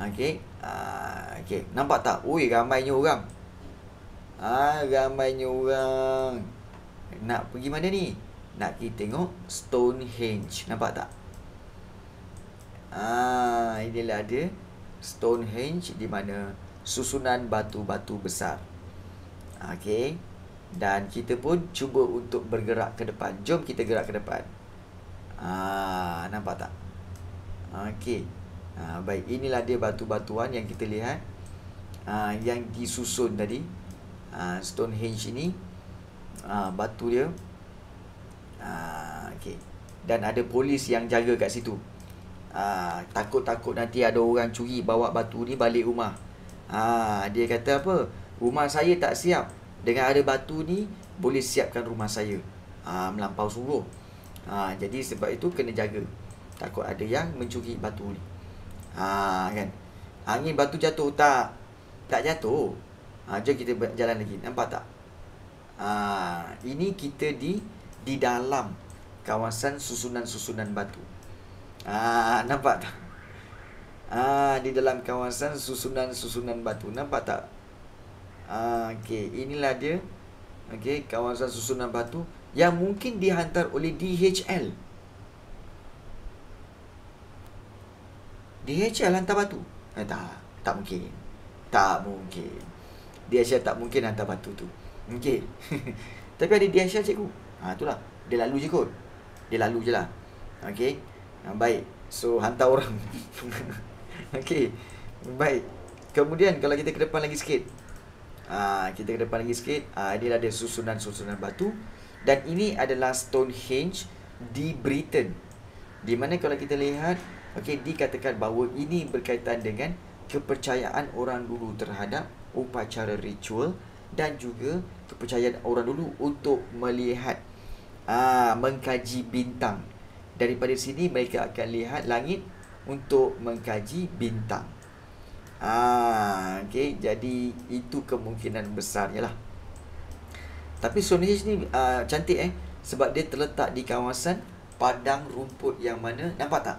Okey. Ha, okey. Nampak tak? Ui ramainya orang. Ah ha, ramainya orang. Nak pergi mana ni? Nak pergi tengok Stonehenge. Nampak tak? Ah, ha, inilah dia Stonehenge di mana susunan batu-batu besar. Okey dan kita pun cuba untuk bergerak ke depan. Jom kita gerak ke depan. Ah, nampak tak? Okey. Ah, baik, inilah dia batu-batuan yang kita lihat. Ah, yang disusun tadi. Ah, Stonehenge ini. Ah, batu dia. Ah, okey. Dan ada polis yang jaga kat situ. Takut-takut ah, nanti ada orang curi bawa batu ni balik rumah. Ah, dia kata apa? Rumah saya tak siap dengan ada batu ni boleh siapkan rumah saya ha, melampau sungguh ha, ah, jadi sebab itu kena jaga takut ada yang mencuri batu ni ha, kan angin batu jatuh tak tak jatuh ha, jom kita jalan lagi nampak tak ha, ini kita di di dalam kawasan susunan-susunan batu ha, nampak tak Ah di dalam kawasan susunan-susunan batu nampak tak Ah, okay. inilah dia okay. kawasan susunan batu yang mungkin dihantar oleh DHL DHL hantar batu? Eh, tak, tak mungkin Tak mungkin Dia DHL tak mungkin hantar batu tu Mungkin Tapi ada dia DHL cikgu Ha, itulah Dia lalu je kot Dia lalu je lah Okay ha, ah, Baik So, hantar orang Okay Baik Kemudian, kalau kita ke depan lagi sikit Ah, kita ke depan lagi sikit. Ah, inilah dia susunan-susunan batu. Dan ini adalah Stonehenge di Britain. Di mana kalau kita lihat, okey dikatakan bahawa ini berkaitan dengan kepercayaan orang dulu terhadap upacara ritual dan juga kepercayaan orang dulu untuk melihat ah mengkaji bintang. Daripada sini mereka akan lihat langit untuk mengkaji bintang. Ah, ha, okay. Jadi itu kemungkinan besarnya lah. Tapi Sunhij ni uh, cantik eh sebab dia terletak di kawasan padang rumput yang mana nampak tak?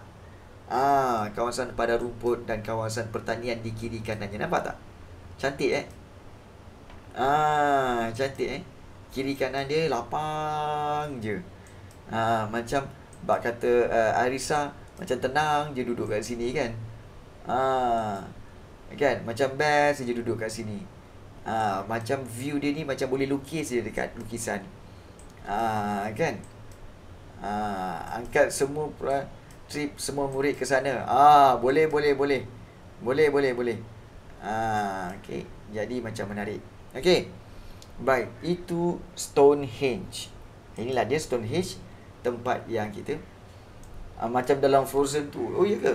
Ah, kawasan padang rumput dan kawasan pertanian di kiri kanannya nampak tak? Cantik eh. Ah, cantik eh. Kiri kanan dia lapang je. Ah, macam bak kata uh, ah, Arisa macam tenang je duduk kat sini kan. Ah, Kan? Macam best je duduk kat sini. Ah, macam view dia ni macam boleh lukis je dekat lukisan. Ah, kan? Ah, angkat semua pra, trip semua murid ke sana. Ah, boleh boleh boleh. Boleh boleh boleh. Ah, okey. Jadi macam menarik. Okey. Baik, itu Stonehenge. Inilah dia Stonehenge tempat yang kita ah, macam dalam Frozen tu. Oh ya ke?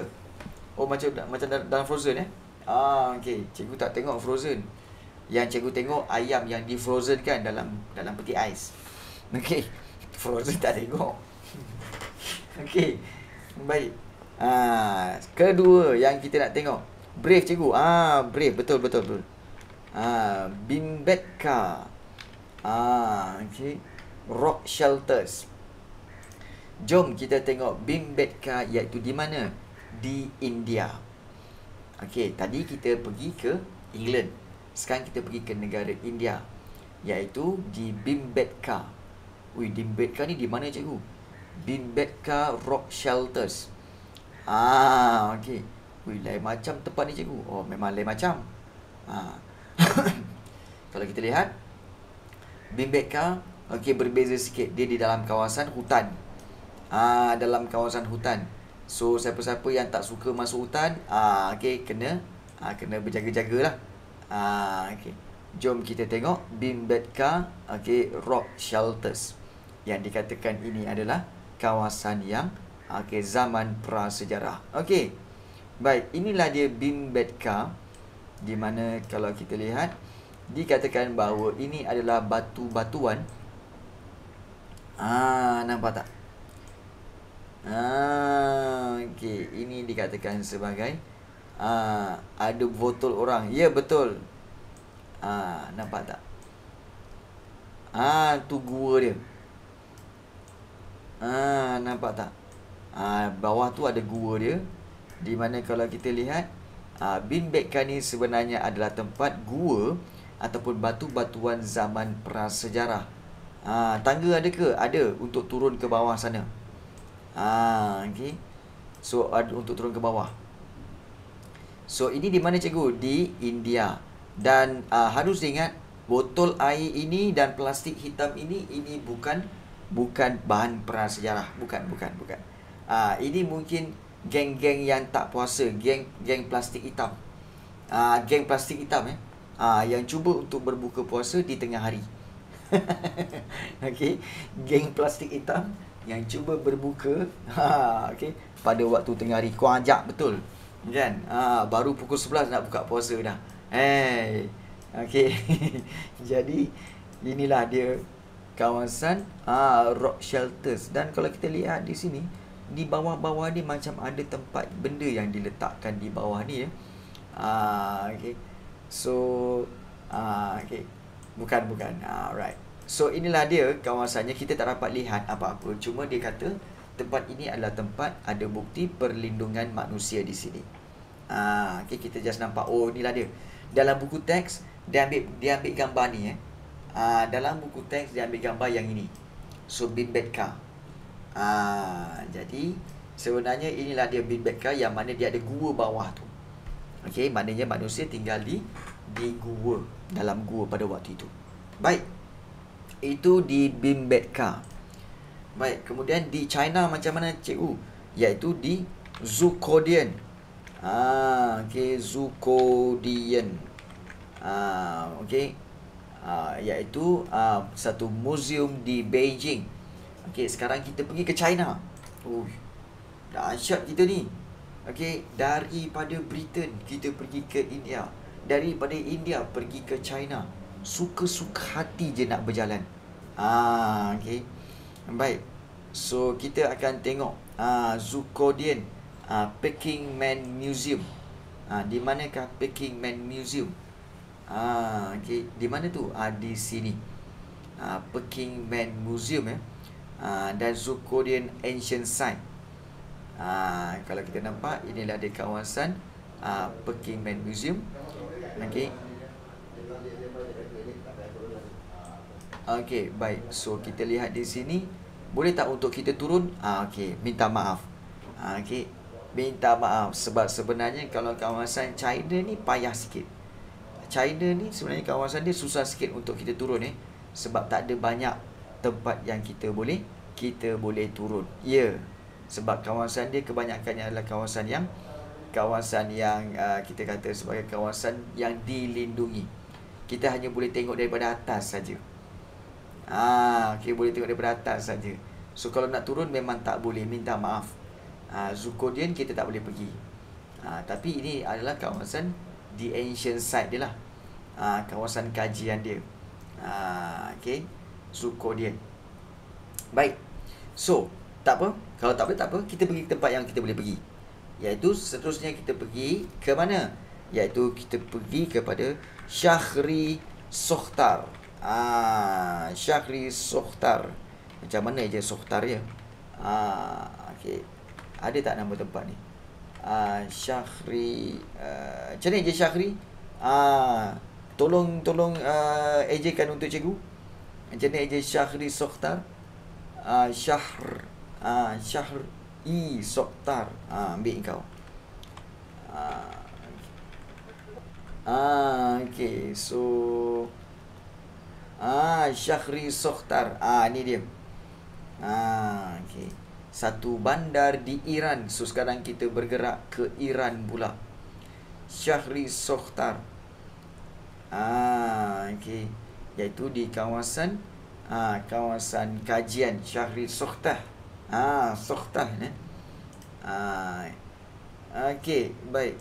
Oh macam macam dalam Frozen eh. Ah, okey. Cikgu tak tengok frozen. Yang cikgu tengok ayam yang di frozen kan dalam dalam peti ais. Okey. Frozen tak tengok. okey. Baik. Ah, kedua yang kita nak tengok. Brave cikgu. Ah, brave betul betul betul. Ah, Bimbetka. Ah, okey. Rock shelters. Jom kita tengok Bimbetka iaitu di mana? Di India. Okey, tadi kita pergi ke England. Sekarang kita pergi ke negara India. Iaitu di Bimbetka. Ui, Bimbetka ni di mana cikgu? Bimbetka Rock Shelters. Ah, okey. Ui, lain macam tempat ni cikgu. Oh, memang lain macam. Ah. Kalau kita lihat Bimbetka okey berbeza sikit. Dia di dalam kawasan hutan. Ah, dalam kawasan hutan. So siapa-siapa yang tak suka masuk hutan ah uh, okey kena ah uh, kena berjaga-jagalah. Ah uh, okey. Jom kita tengok bin bed okey rock shelters. Yang dikatakan ini adalah kawasan yang ah, okey zaman prasejarah. Okey. Baik, inilah dia bin bed di mana kalau kita lihat dikatakan bahawa ini adalah batu-batuan. Ah nampak tak? Ah, okay. ini dikatakan sebagai uh, ada botol orang ya betul ah uh, nampak tak ah tu gua dia ah uh, nampak tak ah bawah tu ada gua dia di mana kalau kita lihat uh, bin bekan ni sebenarnya adalah tempat gua ataupun batu-batuan zaman prasejarah ah tangga ada ke ada untuk turun ke bawah sana Ah, okay. So ad, untuk turun ke bawah. So ini di mana cikgu? Di India. Dan uh, harus ingat botol air ini dan plastik hitam ini ini bukan bukan bahan prasejarah, bukan bukan bukan. Ah, uh, ini mungkin geng-geng yang tak puasa, geng-geng plastik hitam. Ah, uh, geng plastik hitam eh. Ah, uh, yang cuba untuk berbuka puasa di tengah hari. Okay. Geng plastik hitam yang cuba berbuka ha, okay, pada waktu tengah hari. Kau ajak betul. Kan? Ha, baru pukul 11 nak buka puasa dah. Hey. Okay. Jadi, inilah dia kawasan ha, rock shelters. Dan kalau kita lihat di sini, di bawah-bawah ni macam ada tempat benda yang diletakkan di bawah ni. Ya. Ha, okay. So, ha, okay. Bukan, bukan. Ha, alright. So inilah dia kawasannya kita tak dapat lihat apa-apa cuma dia kata tempat ini adalah tempat ada bukti perlindungan manusia di sini. Ah okey kita just nampak oh inilah dia. Dalam buku teks dia ambil dia ambil gambar ni eh. Ah dalam buku teks dia ambil gambar yang ini. So bin Betka. Ha, ah jadi sebenarnya inilah dia bin Betka yang mana dia ada gua bawah tu. Okey maknanya manusia tinggal di di gua dalam gua pada waktu itu. Baik itu di Bimbetka. Baik, kemudian di China macam mana cikgu? Iaitu di Zukodian. Ah, okey Zukodian. Ah, okey. Ah, iaitu ah, satu museum di Beijing. Okey, sekarang kita pergi ke China. Ui. Dah asyik kita ni. Okey, daripada Britain kita pergi ke India. Daripada India pergi ke China suka-suka hati je nak berjalan. Ah, okey. Baik. So kita akan tengok ah Zukodian ah Peking Man Museum. Ah di manakah Peking Man Museum? Ah, okey. Di mana tu? Ah di sini. Ah Peking Man Museum ya. Eh? Ah dan Zukodian Ancient Site. Ah kalau kita nampak inilah di kawasan ah Peking Man Museum. Okey, Okey, baik. So kita lihat di sini boleh tak untuk kita turun? Ah okey, minta maaf. Ah okey. Minta maaf sebab sebenarnya kalau kawasan China ni payah sikit. China ni sebenarnya kawasan dia susah sikit untuk kita turun eh sebab tak ada banyak tempat yang kita boleh kita boleh turun. Ya. Yeah. Sebab kawasan dia kebanyakannya adalah kawasan yang kawasan yang uh, kita kata sebagai kawasan yang dilindungi. Kita hanya boleh tengok daripada atas saja. Ah, ha, okay, boleh tengok daripada atas saja. So kalau nak turun memang tak boleh minta maaf. Ah, ha, Zukodian kita tak boleh pergi. Ha, tapi ini adalah kawasan the ancient site dia lah. Ha, kawasan kajian dia. Ha, ah, okay. Zukodian. Baik. So, tak apa. Kalau tak boleh, tak apa. Kita pergi tempat yang kita boleh pergi. Iaitu seterusnya kita pergi ke mana? Iaitu kita pergi kepada Syahri Sokhtar. Ah, Syahri Sokhtar. Macam mana je Sokhtar ya? Ah, okey. Ada tak nama tempat ni? Ah, Syahri uh, macam mana je Syahri? Ah, tolong tolong uh, ejekan untuk cikgu. Macam mana je Syahri Sokhtar? Ah, Syahr ah, Syahr I Sokhtar. Ah, ambil kau. Ah, okey. Ah, okay. So Ah, Syahri Sokhtar. Ah, ini dia. Ah, okey. Satu bandar di Iran. So sekarang kita bergerak ke Iran pula. Syahri Sokhtar. Ah, okey. Yaitu di kawasan ah kawasan kajian Syahri Sokhtar. Ah, Sokhtar ni. Eh. Ah. Okey, baik.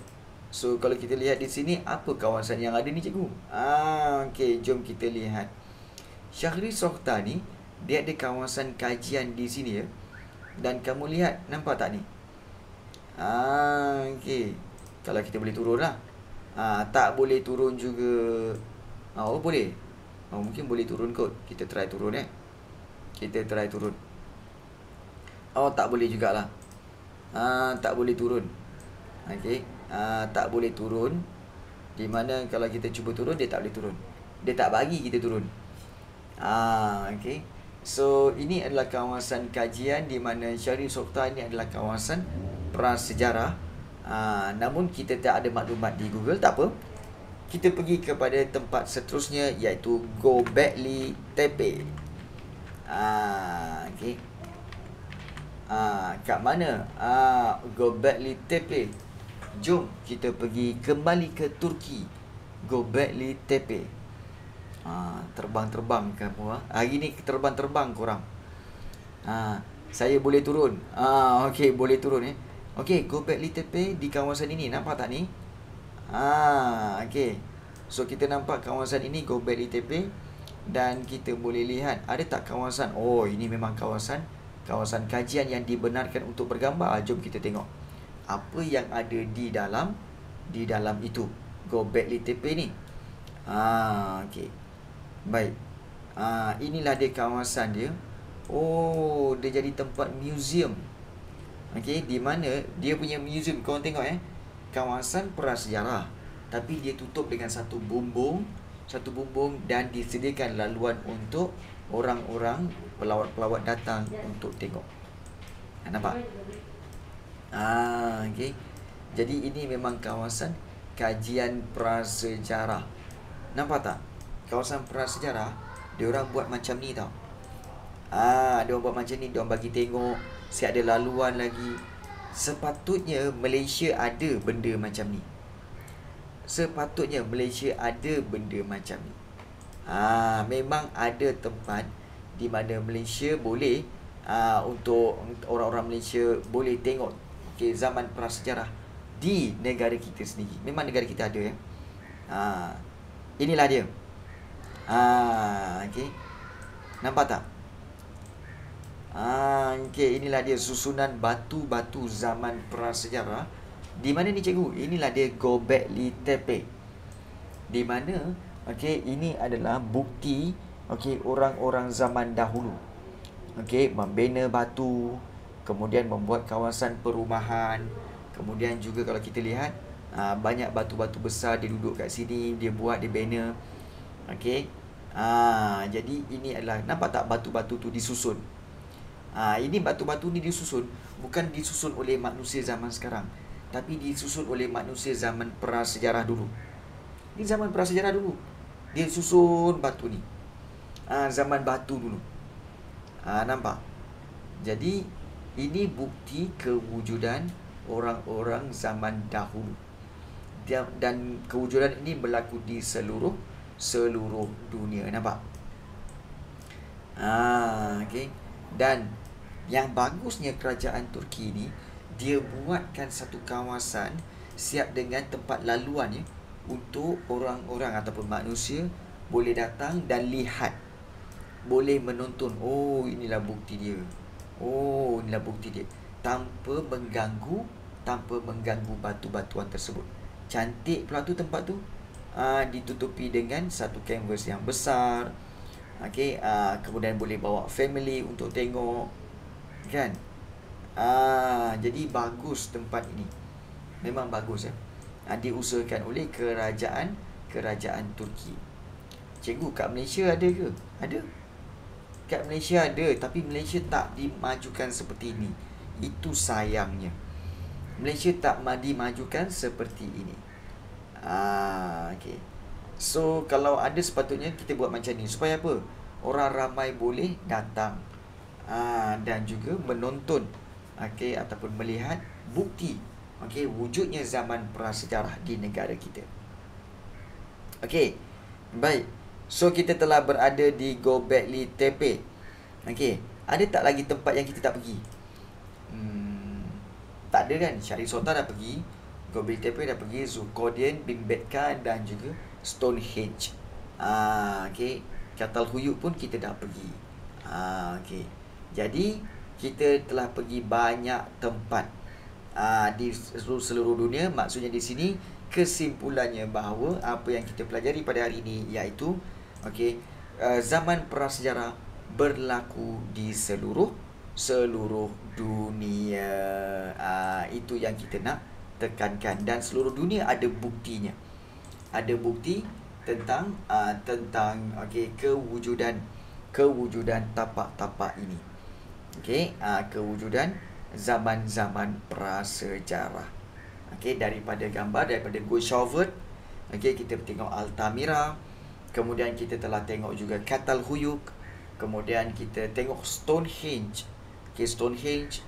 So kalau kita lihat di sini apa kawasan yang ada ni cikgu? Ah, okey, jom kita lihat. Syahri Sohta ni Dia ada kawasan kajian di sini ya Dan kamu lihat Nampak tak ni Haa ah, Okay Kalau kita boleh turun lah Haa ah, Tak boleh turun juga Haa ah, oh, boleh Haa oh, mungkin boleh turun kot Kita try turun eh Kita try turun Oh tak boleh jugalah Haa Tak boleh turun Okay Haa Tak boleh turun Di mana kalau kita cuba turun Dia tak boleh turun Dia tak bagi kita turun Ah, okay. So ini adalah kawasan kajian di mana Syarif Sokta ini adalah kawasan prasejarah. Ah, namun kita tak ada maklumat di Google, tak apa. Kita pergi kepada tempat seterusnya iaitu Gobekli Tepe. Ah, okay. Ah, kat mana? Ah, Gobekli Tepe. Jom kita pergi kembali ke Turki. Gobekli Tepe. Tepe. Ha, terbang-terbang kamu ha. Hari ni terbang-terbang korang. Ha, saya boleh turun. Ha, okey, boleh turun eh. Okey, go back little bit di kawasan ini. Nampak tak ni? Ha, okey. So kita nampak kawasan ini go back little bit dan kita boleh lihat ada tak kawasan. Oh, ini memang kawasan kawasan kajian yang dibenarkan untuk bergambar. Ah, jom kita tengok. Apa yang ada di dalam di dalam itu? Go back little bit ni. Ah, okey. Baik. Uh, inilah dia kawasan dia. Oh, dia jadi tempat museum. Okey, di mana dia punya museum. Kau tengok eh. Kawasan prasejarah. Tapi dia tutup dengan satu bumbung, satu bumbung dan disediakan laluan untuk orang-orang pelawat-pelawat datang untuk tengok. Ah, nampak? Ah, okey. Jadi ini memang kawasan kajian prasejarah. Nampak tak? kawasan prasejarah dia orang buat macam ni tau ah dia orang buat macam ni dia orang bagi tengok si ada laluan lagi sepatutnya Malaysia ada benda macam ni sepatutnya Malaysia ada benda macam ni ah memang ada tempat di mana Malaysia boleh ah untuk orang-orang Malaysia boleh tengok okay, zaman prasejarah di negara kita sendiri memang negara kita ada ya ah inilah dia Ah, okey. Nampak tak? Ah, okey, inilah dia susunan batu-batu zaman prasejarah. Di mana ni cikgu? Inilah dia Gobekli Tepe. Di mana? Okey, ini adalah bukti okey orang-orang zaman dahulu. Okey, membina batu, kemudian membuat kawasan perumahan, kemudian juga kalau kita lihat ah, banyak batu-batu besar dia duduk kat sini, dia buat, dia bina. Okey. Ha, jadi ini adalah nampak tak batu-batu tu disusun. Ha, ini batu-batu ni disusun bukan disusun oleh manusia zaman sekarang, tapi disusun oleh manusia zaman prasejarah dulu. Ini zaman prasejarah dulu. Dia susun batu ni. Ha, zaman batu dulu. Ha, nampak. Jadi ini bukti kewujudan orang-orang zaman dahulu. Dan kewujudan ini berlaku di seluruh seluruh dunia nampak ah okey dan yang bagusnya kerajaan Turki ni dia buatkan satu kawasan siap dengan tempat laluan ya untuk orang-orang ataupun manusia boleh datang dan lihat boleh menonton oh inilah bukti dia oh inilah bukti dia tanpa mengganggu tanpa mengganggu batu-batuan tersebut cantik pula tu tempat tu uh, ditutupi dengan satu canvas yang besar okey uh, kemudian boleh bawa family untuk tengok kan uh, jadi bagus tempat ini memang bagus ya eh? uh, diusahakan oleh kerajaan kerajaan Turki cikgu kat Malaysia ada ke ada kat Malaysia ada tapi Malaysia tak dimajukan seperti ini itu sayangnya Malaysia tak dimajukan seperti ini Ah, okay. So kalau ada sepatutnya kita buat macam ni Supaya apa? Orang ramai boleh datang Aa, ah, Dan juga menonton okay, Ataupun melihat bukti okay, Wujudnya zaman prasejarah di negara kita Okey, baik So kita telah berada di Gobekli Tepe Okey, ada tak lagi tempat yang kita tak pergi? Hmm, tak ada kan? Syarif Sota dah pergi kau beli TP dah pergi Zulkodian, Bimbetka dan juga Stonehenge. Ah, okey. Katal Huyuk pun kita dah pergi. Ah, okey. Jadi kita telah pergi banyak tempat ah, di seluruh dunia. Maksudnya di sini kesimpulannya bahawa apa yang kita pelajari pada hari ini iaitu okey, ah, zaman prasejarah berlaku di seluruh seluruh dunia. Ah, itu yang kita nak tekankan dan seluruh dunia ada buktinya. Ada bukti tentang uh, tentang okey kewujudan kewujudan tapak-tapak ini. Okey, uh, ah, kewujudan zaman-zaman prasejarah. Okey, daripada gambar daripada Gushovet, okey kita tengok Altamira, kemudian kita telah tengok juga Katal Huyuk, kemudian kita tengok Stonehenge. Okey, Stonehenge,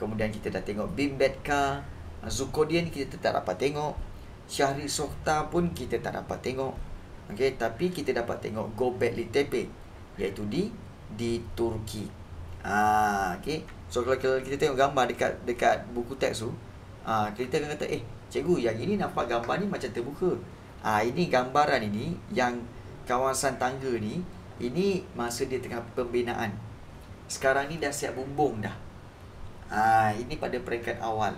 kemudian kita dah tengok Bimbetka, Zulkodian kita tak dapat tengok Syahri Sokta pun kita tak dapat tengok okay, Tapi kita dapat tengok Gobekli Tepe Iaitu di di Turki Ah, okay. So kalau, kalau kita tengok gambar dekat dekat buku teks tu ah, Kita akan kata eh cikgu yang ini nampak gambar ni macam terbuka Ah Ini gambaran ini yang kawasan tangga ni Ini masa dia tengah pembinaan Sekarang ni dah siap bumbung dah Ah Ini pada peringkat awal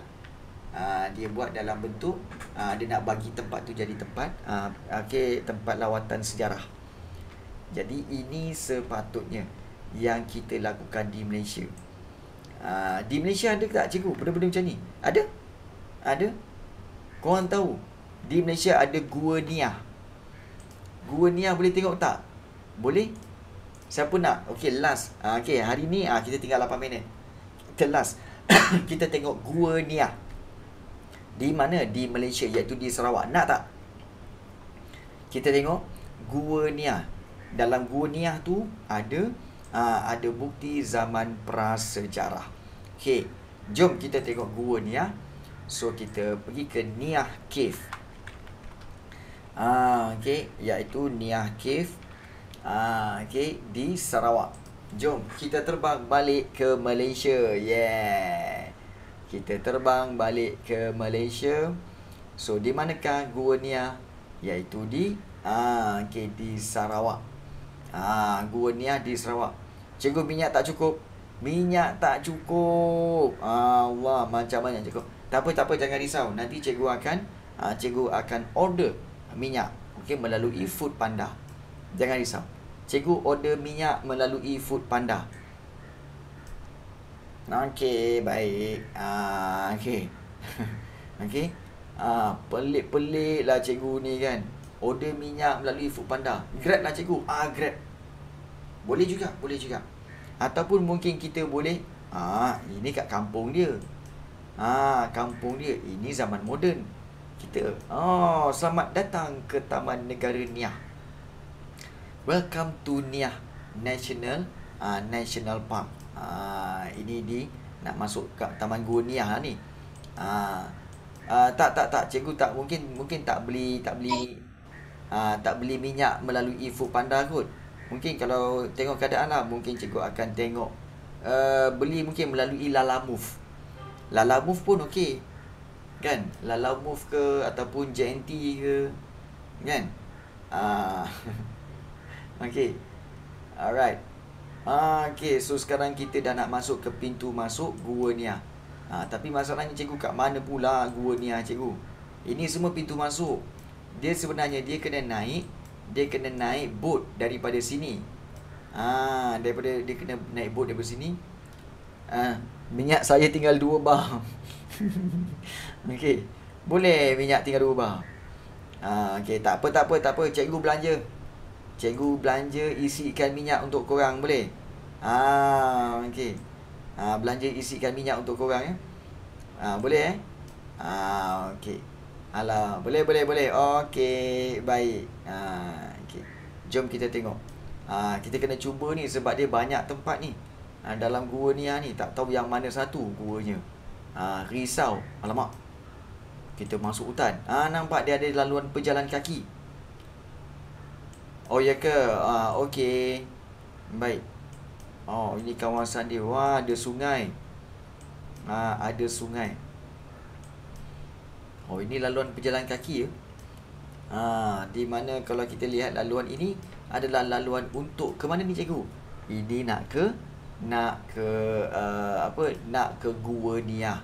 Ah, dia buat dalam bentuk uh, dia nak bagi tempat tu jadi tempat uh, ah, okey tempat lawatan sejarah. Jadi ini sepatutnya yang kita lakukan di Malaysia. Uh, di Malaysia ada tak cikgu benda-benda macam ni? Ada? Ada? Kau orang tahu di Malaysia ada Gua Niah. Gua Niah boleh tengok tak? Boleh? Siapa nak? Okey, last. Okay hari ni kita tinggal 8 minit. Kita last. kita tengok Gua Niah di mana di Malaysia iaitu di Sarawak nak tak kita tengok gua niah dalam gua niah tu ada aa, ah, ada bukti zaman prasejarah okey jom kita tengok gua niah so kita pergi ke niah cave ah okay, iaitu niah cave ah okay di Sarawak jom kita terbang balik ke Malaysia yeah kita terbang balik ke Malaysia. So di manakah Gua Nia? Ah? Yaitu di ah okay, di Sarawak. Ah Gua Nia ah di Sarawak. Cikgu minyak tak cukup. Minyak tak cukup. Ah, Allah macam banyak cikgu. Tak apa tak apa jangan risau. Nanti cikgu akan ah cikgu akan order minyak okey melalui Food Panda. Jangan risau. Cikgu order minyak melalui Food Panda. Okey, baik. Ah, okey. okey. Ah, pelik-pelik lah cikgu ni kan. Order minyak melalui food panda. Grab lah cikgu. Ah, grab. Boleh juga, boleh juga. Ataupun mungkin kita boleh ah, ini kat kampung dia. Ah, kampung dia. Ini zaman moden. Kita. Oh, selamat datang ke Taman Negara Niah. Welcome to Niah National ah, National Park ha, ini di nak masuk ke Taman Gurniah ni. Ha, ha, tak tak tak cikgu tak mungkin mungkin tak beli tak beli ha, tak beli minyak melalui Food Panda kot. Mungkin kalau tengok keadaan lah mungkin cikgu akan tengok uh, beli mungkin melalui Lala Move. Lala Move pun okey. Kan? Lala Move ke ataupun JNT ke kan? Ah. Uh, Alright. Ah, okay, so sekarang kita dah nak masuk ke pintu masuk Gua Niah. Ah, ha, tapi masalahnya cikgu kat mana pula Gua Niah cikgu? Ini semua pintu masuk. Dia sebenarnya dia kena naik, dia kena naik boat daripada sini. Ah, daripada dia kena naik boat daripada sini. Ah, minyak saya tinggal dua bar. okay, boleh minyak tinggal dua bar. Ah, okay, tak apa, tak apa, tak apa. Cikgu belanja. Cikgu belanja isi isikan minyak untuk korang boleh? Ah, okey. Ah, belanja isi isikan minyak untuk korang ya. Ah, boleh eh? Ah, okey. alah boleh boleh boleh. Okey, baik. Ah, okey. Jom kita tengok. Ah, kita kena cuba ni sebab dia banyak tempat ni. Ah, dalam gua ni ah ni tak tahu yang mana satu guanya. Ah, risau. Alamak. Kita masuk hutan. Ah, nampak dia ada laluan pejalan kaki. Oh ya ke? Ah okey. Baik. Oh ini kawasan dia. Wah ada sungai. Ah ada sungai. Oh ini laluan pejalan kaki ya. Ah di mana kalau kita lihat laluan ini adalah laluan untuk ke mana ni cikgu? Ini nak ke nak ke uh, apa nak ke Gua Niah.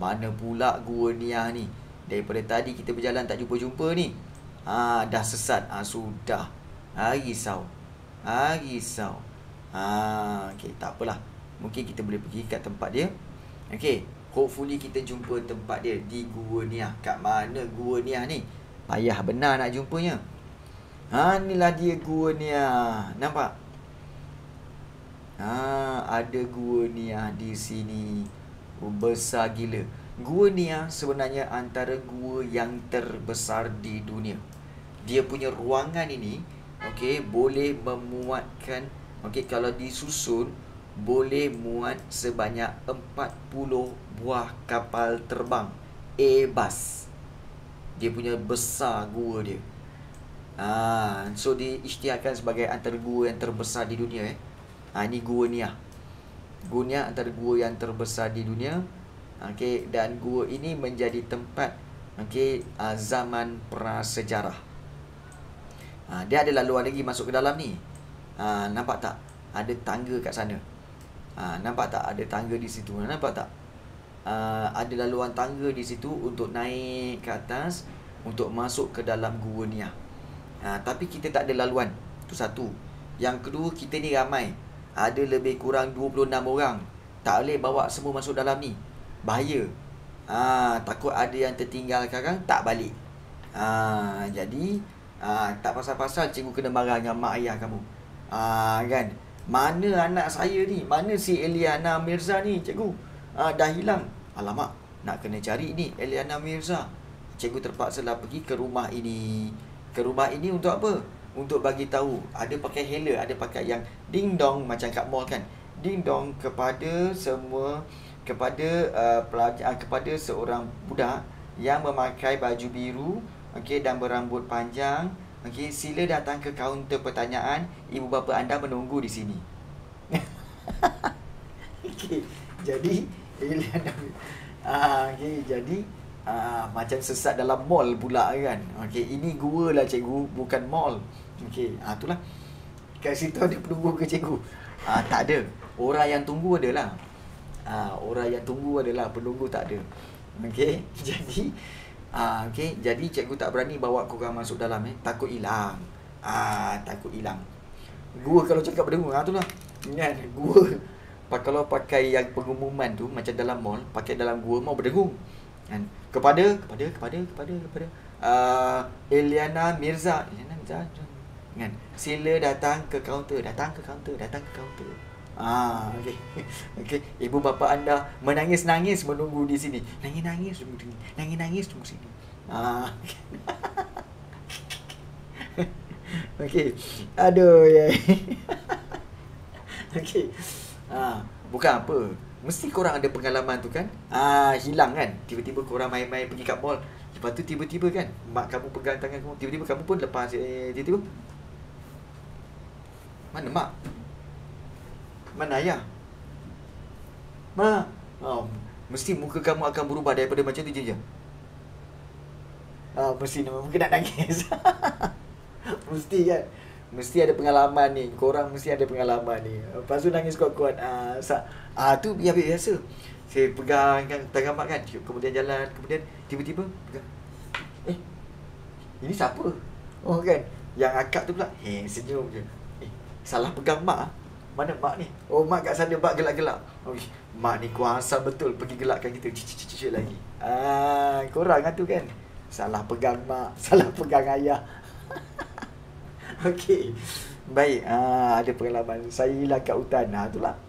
Mana pula Gua Niah ni? Daripada tadi kita berjalan tak jumpa-jumpa ni. Ah dah sesat. Ah sudah ha, risau ha, risau ha, okay, tak apalah mungkin kita boleh pergi kat tempat dia okay, hopefully kita jumpa tempat dia di Gua Niah kat mana Gua Niah ni Ayah benar nak jumpanya ha, inilah dia Gua Niah nampak ha, ada Gua Niah di sini oh, besar gila Gua Niah sebenarnya antara gua yang terbesar di dunia dia punya ruangan ini okey boleh memuatkan okey kalau disusun boleh muat sebanyak 40 buah kapal terbang Airbus dia punya besar gua dia ah so diisytiharkan sebagai antara gua yang terbesar di dunia eh ah ni gua ni ah gua ni lah antara gua yang terbesar di dunia okey dan gua ini menjadi tempat okey ah, zaman prasejarah ha, Dia ada laluan lagi masuk ke dalam ni ha, Nampak tak? Ada tangga kat sana ha, Nampak tak? Ada tangga di situ Nampak tak? Ha, ada laluan tangga di situ Untuk naik ke atas Untuk masuk ke dalam gua ni lah. ha, Tapi kita tak ada laluan Itu satu Yang kedua kita ni ramai Ada lebih kurang 26 orang Tak boleh bawa semua masuk dalam ni Bahaya ha, Takut ada yang tertinggal sekarang Tak balik ha, Jadi ha, tak pasal-pasal cikgu kena marah dengan mak ayah kamu ha, kan mana anak saya ni mana si Eliana Mirza ni cikgu ha, dah hilang alamak nak kena cari ni Eliana Mirza cikgu terpaksa lah pergi ke rumah ini ke rumah ini untuk apa untuk bagi tahu ada pakai hela ada pakai yang ding dong macam kat mall kan ding dong kepada semua kepada uh, pelajar, kepada seorang budak yang memakai baju biru okey dan berambut panjang okey sila datang ke kaunter pertanyaan ibu bapa anda menunggu di sini okey jadi alien ah okey jadi ah macam sesat dalam mall pula kan okey ini gua lah cikgu bukan mall okey ah itulah kat situ ada penunggu ke cikgu ah tak ada orang yang tunggu adalah ah orang yang tunggu adalah penunggu tak ada okey jadi Ah, okay. Jadi cikgu tak berani bawa kau korang masuk dalam eh. Takut hilang. Ah, takut hilang. Gua kalau cakap berdengung, ha, ah, tu lah. Kan, gua. Kalau pakai yang pengumuman tu, macam dalam mall, pakai dalam gua mau berdegung. Kan. Kepada, kepada, kepada, kepada, kepada. Uh, Eliana Mirza. Eliana Mirza. Kan. Sila datang ke kaunter, datang ke kaunter, datang ke kaunter. Ah, okay. okay. Ibu bapa anda menangis-nangis menunggu di sini. Nangis-nangis tunggu sini. Nangis-nangis tunggu sini. Ah. okay. okay. Aduh ya. Okay, Ah, bukan apa. Mesti korang ada pengalaman tu kan? Ah, hilang kan? Tiba-tiba korang main-main pergi kat mall. Lepas tu tiba-tiba kan Mak kamu pegang tangan kamu Tiba-tiba kamu pun lepas eh, Tiba-tiba Mana mak? Mana ayah? Ma. Oh, mesti muka kamu akan berubah daripada macam tu je je. Oh, mesti nama muka nak nangis. mesti kan. Mesti ada pengalaman ni. Korang mesti ada pengalaman ni. Lepas tu nangis kuat-kuat. Ah, ah tu biar biasa. Saya pegang kan tangan mak kan. Kemudian jalan, kemudian tiba-tiba Eh. Ini siapa? Oh kan. Yang akak tu pula, eh senyum je. Eh, salah pegang mak. Ah mana mak ni? Oh, mak kat sana, mak gelak-gelak. Ui, oh, mak ni kuasa betul pergi gelakkan kita. Cici-cici lagi. Ah, kurang kan lah tu kan? Salah pegang mak, salah pegang ayah. Okey. Baik, ah, ada pengalaman. Saya hilang kat hutan. Ah, itulah.